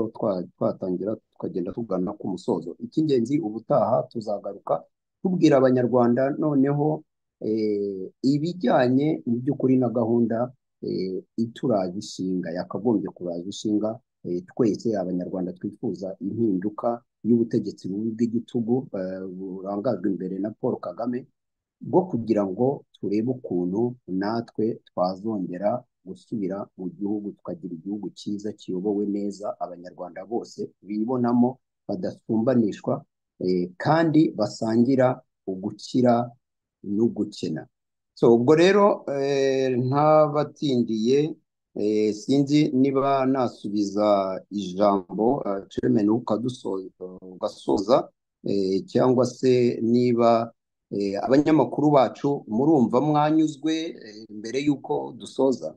twatangira tukagenda tugana ku musozo icy'ingenzi ubutaha tuzagaruka tubwira abanyarwanda noneho eh, ibijyanye mu by'ukuri na gahunda ituraje ishinga yakagombye kuraza ishinga twese abanyarwanda twifuza impinduka y'ubutegetsi bubi bw'igitugu burangajwe imbere na paul kagame bwo kugira ngo turebe ukuntu natwe twazongera gusubira mu gihugu tukagira igihugu cyiza kiyobowe neza abanyarwanda bose bibonamo badasumbanishwa eh, kandi basangira ugukira no gukena so ubwo rero eh, ntabatindiye eh, sinzi niba nasubiza ijambo ukaba ugasoza cyangwa se niba Eh, abanyamakuru bacu murumva mwanyuzwe eh, mbere y'uko dusoza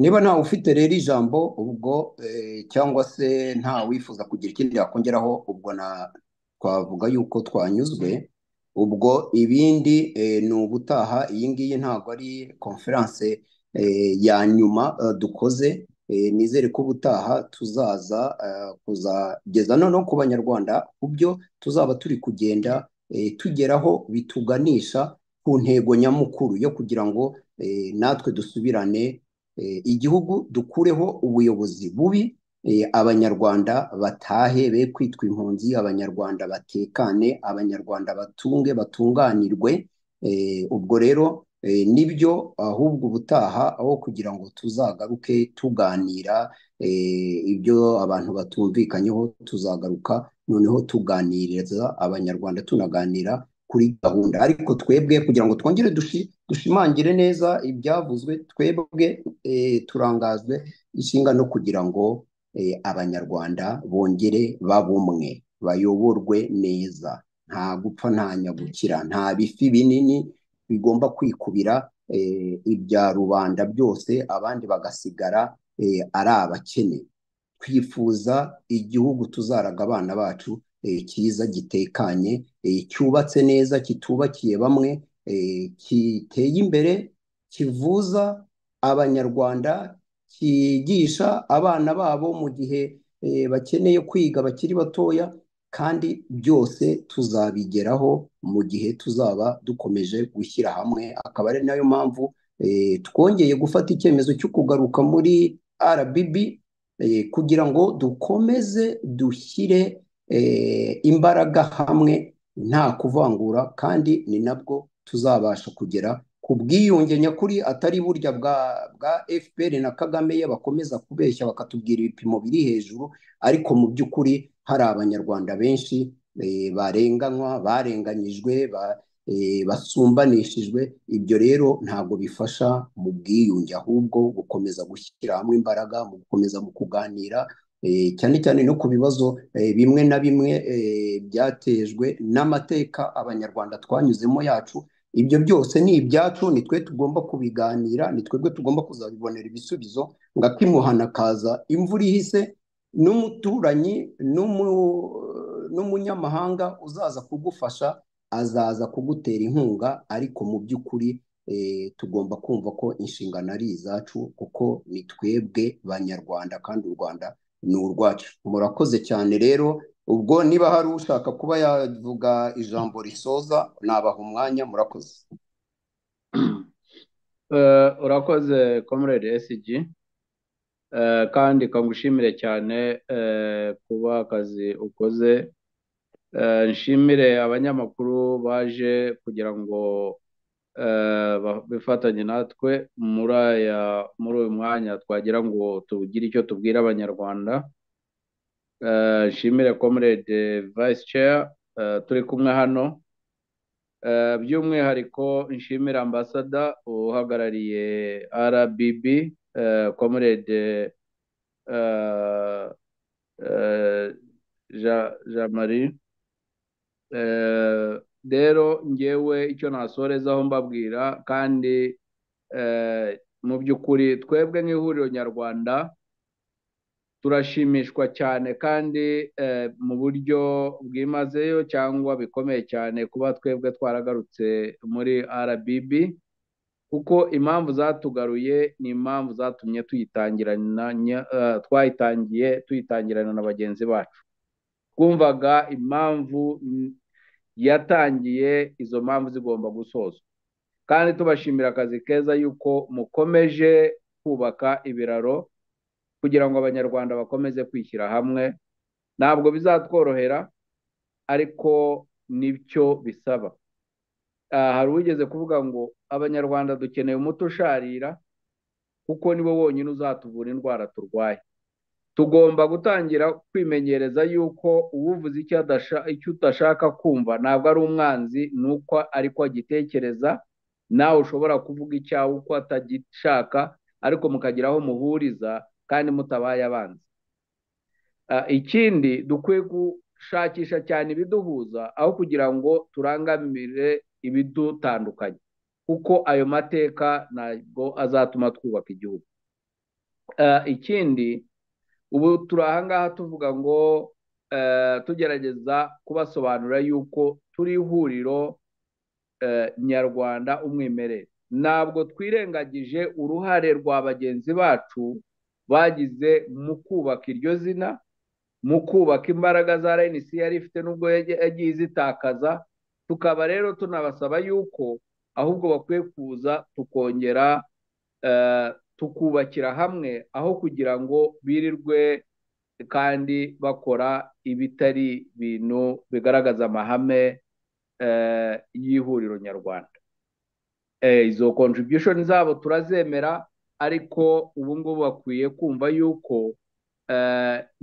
niba ntawe ufite rero ijambo ubwo eh, cyangwa se nta wifuza kugira ikindi yakongeraho ubwo twavuga yuko twanyuzwe ubwo ibindi ni ubutaha iyi ngiyi ntabwo ari konferanse ya nyuma dukoze Eh, nizere ko ubutaha tuzaza eh, kuzageza noneho ku banyarwanda ku byo tuzaba turi kugenda eh, tugeraho bituganisha ku ntego nyamukuru yo kugira ngo natwe dusubirane igihugu dukureho ubuyobozi bubi abanyarwanda batahe be kwitwa impunzi abanyarwanda batekane abanyarwanda batunge batunganirwe ubwo rero Eh, nibyo ahubwo ubutaha aho kugira ngo tuzagaruke tuganira eh, ibyo abantu batumvikanyeho tuzagaruka noneho tuganiriza abanyarwanda tunaganira kuri gahunda ariko twebwe kugira ngo twongere dushimangire neza ibyavuzwe twebwe eh, turangazwe ishinga no kugira ngo abanyarwanda bongere babumwe bayoborwe neza nta gupfa nta nyagukira nta bifi binini bigomba kwikubira eh, ibya rubanda byose abandi bagasigara eh, ari abakene twifuza igihugu tuzaraga abana bacu eh, cyiza gitekanye cyubatse neza kitubakiye bamwe kiteye imbere kivuza abanyarwanda kigisha abana babo mu gihe bakeneye kwiga bakiri batoya kandi byose tuzabigeraho mu gihe tuzaba dukomeje gushyira hamwe akaba ari nayo mpamvu eh, twongeye gufata icyemezo cyo kugaruka muri RBB eh, kugira ngo dukomeze dushyire eh, imbaraga hamwe nta kuvangura kandi ni nabwo tuzabasha kugera ku bwiyunge nyakuri atari burya bwa FPR na Kagame ye bakomeza kubeshya bakatubwira ibipimo biri hejuru ariko mu by'ukuri hari abanyarwanda benshi eh, barenganywa barenganyijwe eh, basumbanishijwe ibyo rero ntabwo bifasha mu bwiyunge ahubwo gukomeza gushyira hamwe imbaraga mu gukomeza mu kuganira eh, cyane cyane no ku bibazo bimwe na bimwe byatejwe n'amateka abanyarwanda twanyuzemo yacu ibyo byose ni ibyacu ni twe tugomba kubiganira ni tugomba kuzabibonera ibisubizo ngo akimuhana akaza imvura ihise n'umuturanyi n'umunyamahanga uzaza kugufasha azaza kugutera inkunga ariko mu by'ukuri eh, tugomba kumva ko inshingano ari izacu kuko ni twebwe banyarwanda kandi u rwanda ni urwacu murakoze cyane rero ubwo niba hari ushaka kuba yavuga ijambo risoza nabaha umwanya murakoze eh, urakoze komerede esigi Eh, kandi kangushimire cyane eh, kuba akazi ukoze eh, nshimire abanyamakuru baje kugira ngo bifatanye natwe muri aya muri uyu mwanya twagira ngo tugire icyo tubwira abanyarwanda nshimire comrade vice chair turi kumwe hano by'umwihariko nshimira ambasada uhagarariye rbb comrade eh, eh, eh, jean marie rero ngewe icyo nasorezaho mbabwira kandi mu by'ukuri twebwe nk'ihuriro nyarwanda turashimishwa cyane kandi mu buryo bwimazeyo cyangwa bikomeye cyane kuba twebwe twaragarutse muri RBB kuko impamvu zatugaruye ni impamvu zatumye eh, twayitangiye tuyitangirana na bagenzi bacu twumvaga impamvu yatangiye izo mpamvu zigomba gusozwa kandi tubashimira akazi keza yuko mukomeje kubaka ibiraro kugira ngo abanyarwanda bakomeze kwishyira hamwe ntabwo bizatworohera ariko nibyo bisaba hari uwigeze kuvuga ngo abanyarwanda dukeneye umuti usharira kuko ni wo wonyine uzatuvura indwara turwaye tugomba gutangira kwimenyereza yuko uwuvuze icyo udashaka kumva ntabwo ari umwanzi ni uko ariko agitekereza nawe ushobora kuvuga icyawe uko atagishaka ariko mukagira muhuriza kandi mutabaye abanza ikindi dukwiye gushakisha cyane ibiduhuza aho kugira ngo turangamire ibidutandukanye kuko ayo mateka ntabwo azatuma twubaka igihugu eh, ikindi ubu turi ahangaha tuvuga ngo eh, tugerageza kubasobanurira yuko turi ihuriro eh, nyarwanda umwimerere ntabwo twirengagije uruhare rwa bagenzi bacu bagize mu kubaka iryo zina mu kubaka imbaraga za rnc yari ifite n'ubwo yagiye izitakaza tukaba rero tunabasaba yuko ahubwo bakwiye kuza tukongera eh, tukubakira hamwe aho kugira ngo birirwe kandi bakora ibitari bintu bigaragaza amahame eh, y'ihuriro nyarwanda eh, izo contribution zabo turazemera ariko ubu ngubu bakwiye kumva yuko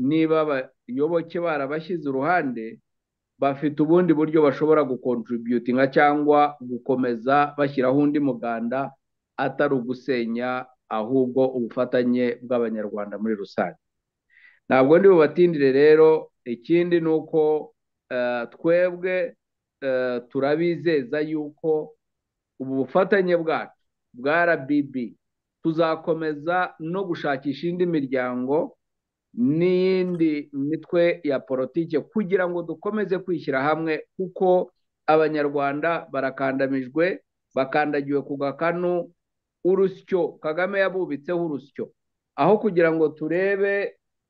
niba abayoboke barabashyize iruhande, bafite ubundi buryo bashobora gukontributinga cyangwa gukomeza bashyiraho undi muganda atari ugusenya ahubwo ubufatanye bw'abanyarwanda muri rusange ntabwo ndi bubatindire rero ikindi ni uko eh, twebwe eh, turabizeza yuko ubu bufatanye bwacu bwa RBB tuzakomeza no gushakisha indi miryango n'iyindi mitwe ya politiki kugira ngo dukomeze kwishyira hamwe kuko abanyarwanda barakandamijwe bakandagiwe ku gakanu urusyo kagame yabubitseho urusyo aho kugira ngo turebe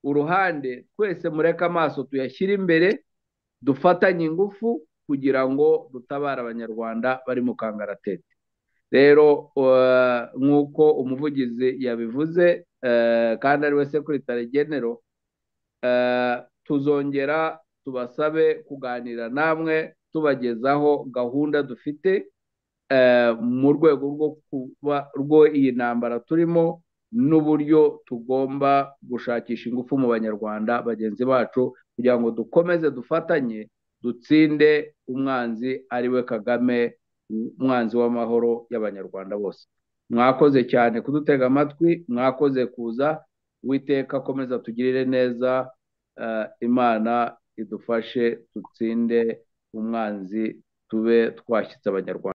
uruhande twese mureke amaso tuyashyire imbere dufatanye ingufu kugira ngo dutabare abanyarwanda bari mu kangaratete rero uh, nk'uko umuvugizi yabivuze Eh, kandi ari wese sekuritari genero eh, tuzongera tubasabe kuganira namwe tubagezaho gahunda dufite eh, mu rwego rwo kuba rwo iyi ntambara turimo n'uburyo tugomba gushakisha ingufu mu banyarwanda bagenzi bacu kugira ngo dukomeze dufatanye dutsinde umwanzi ari we kagame umwanzi w'amahoro y'abanyarwanda bose mwakoze cyane kudutega amatwi mwakoze kuza witeka akomeza tugirire neza eh, imana idufashe dutsinde umwanzi tube twashyitse abanyarwanda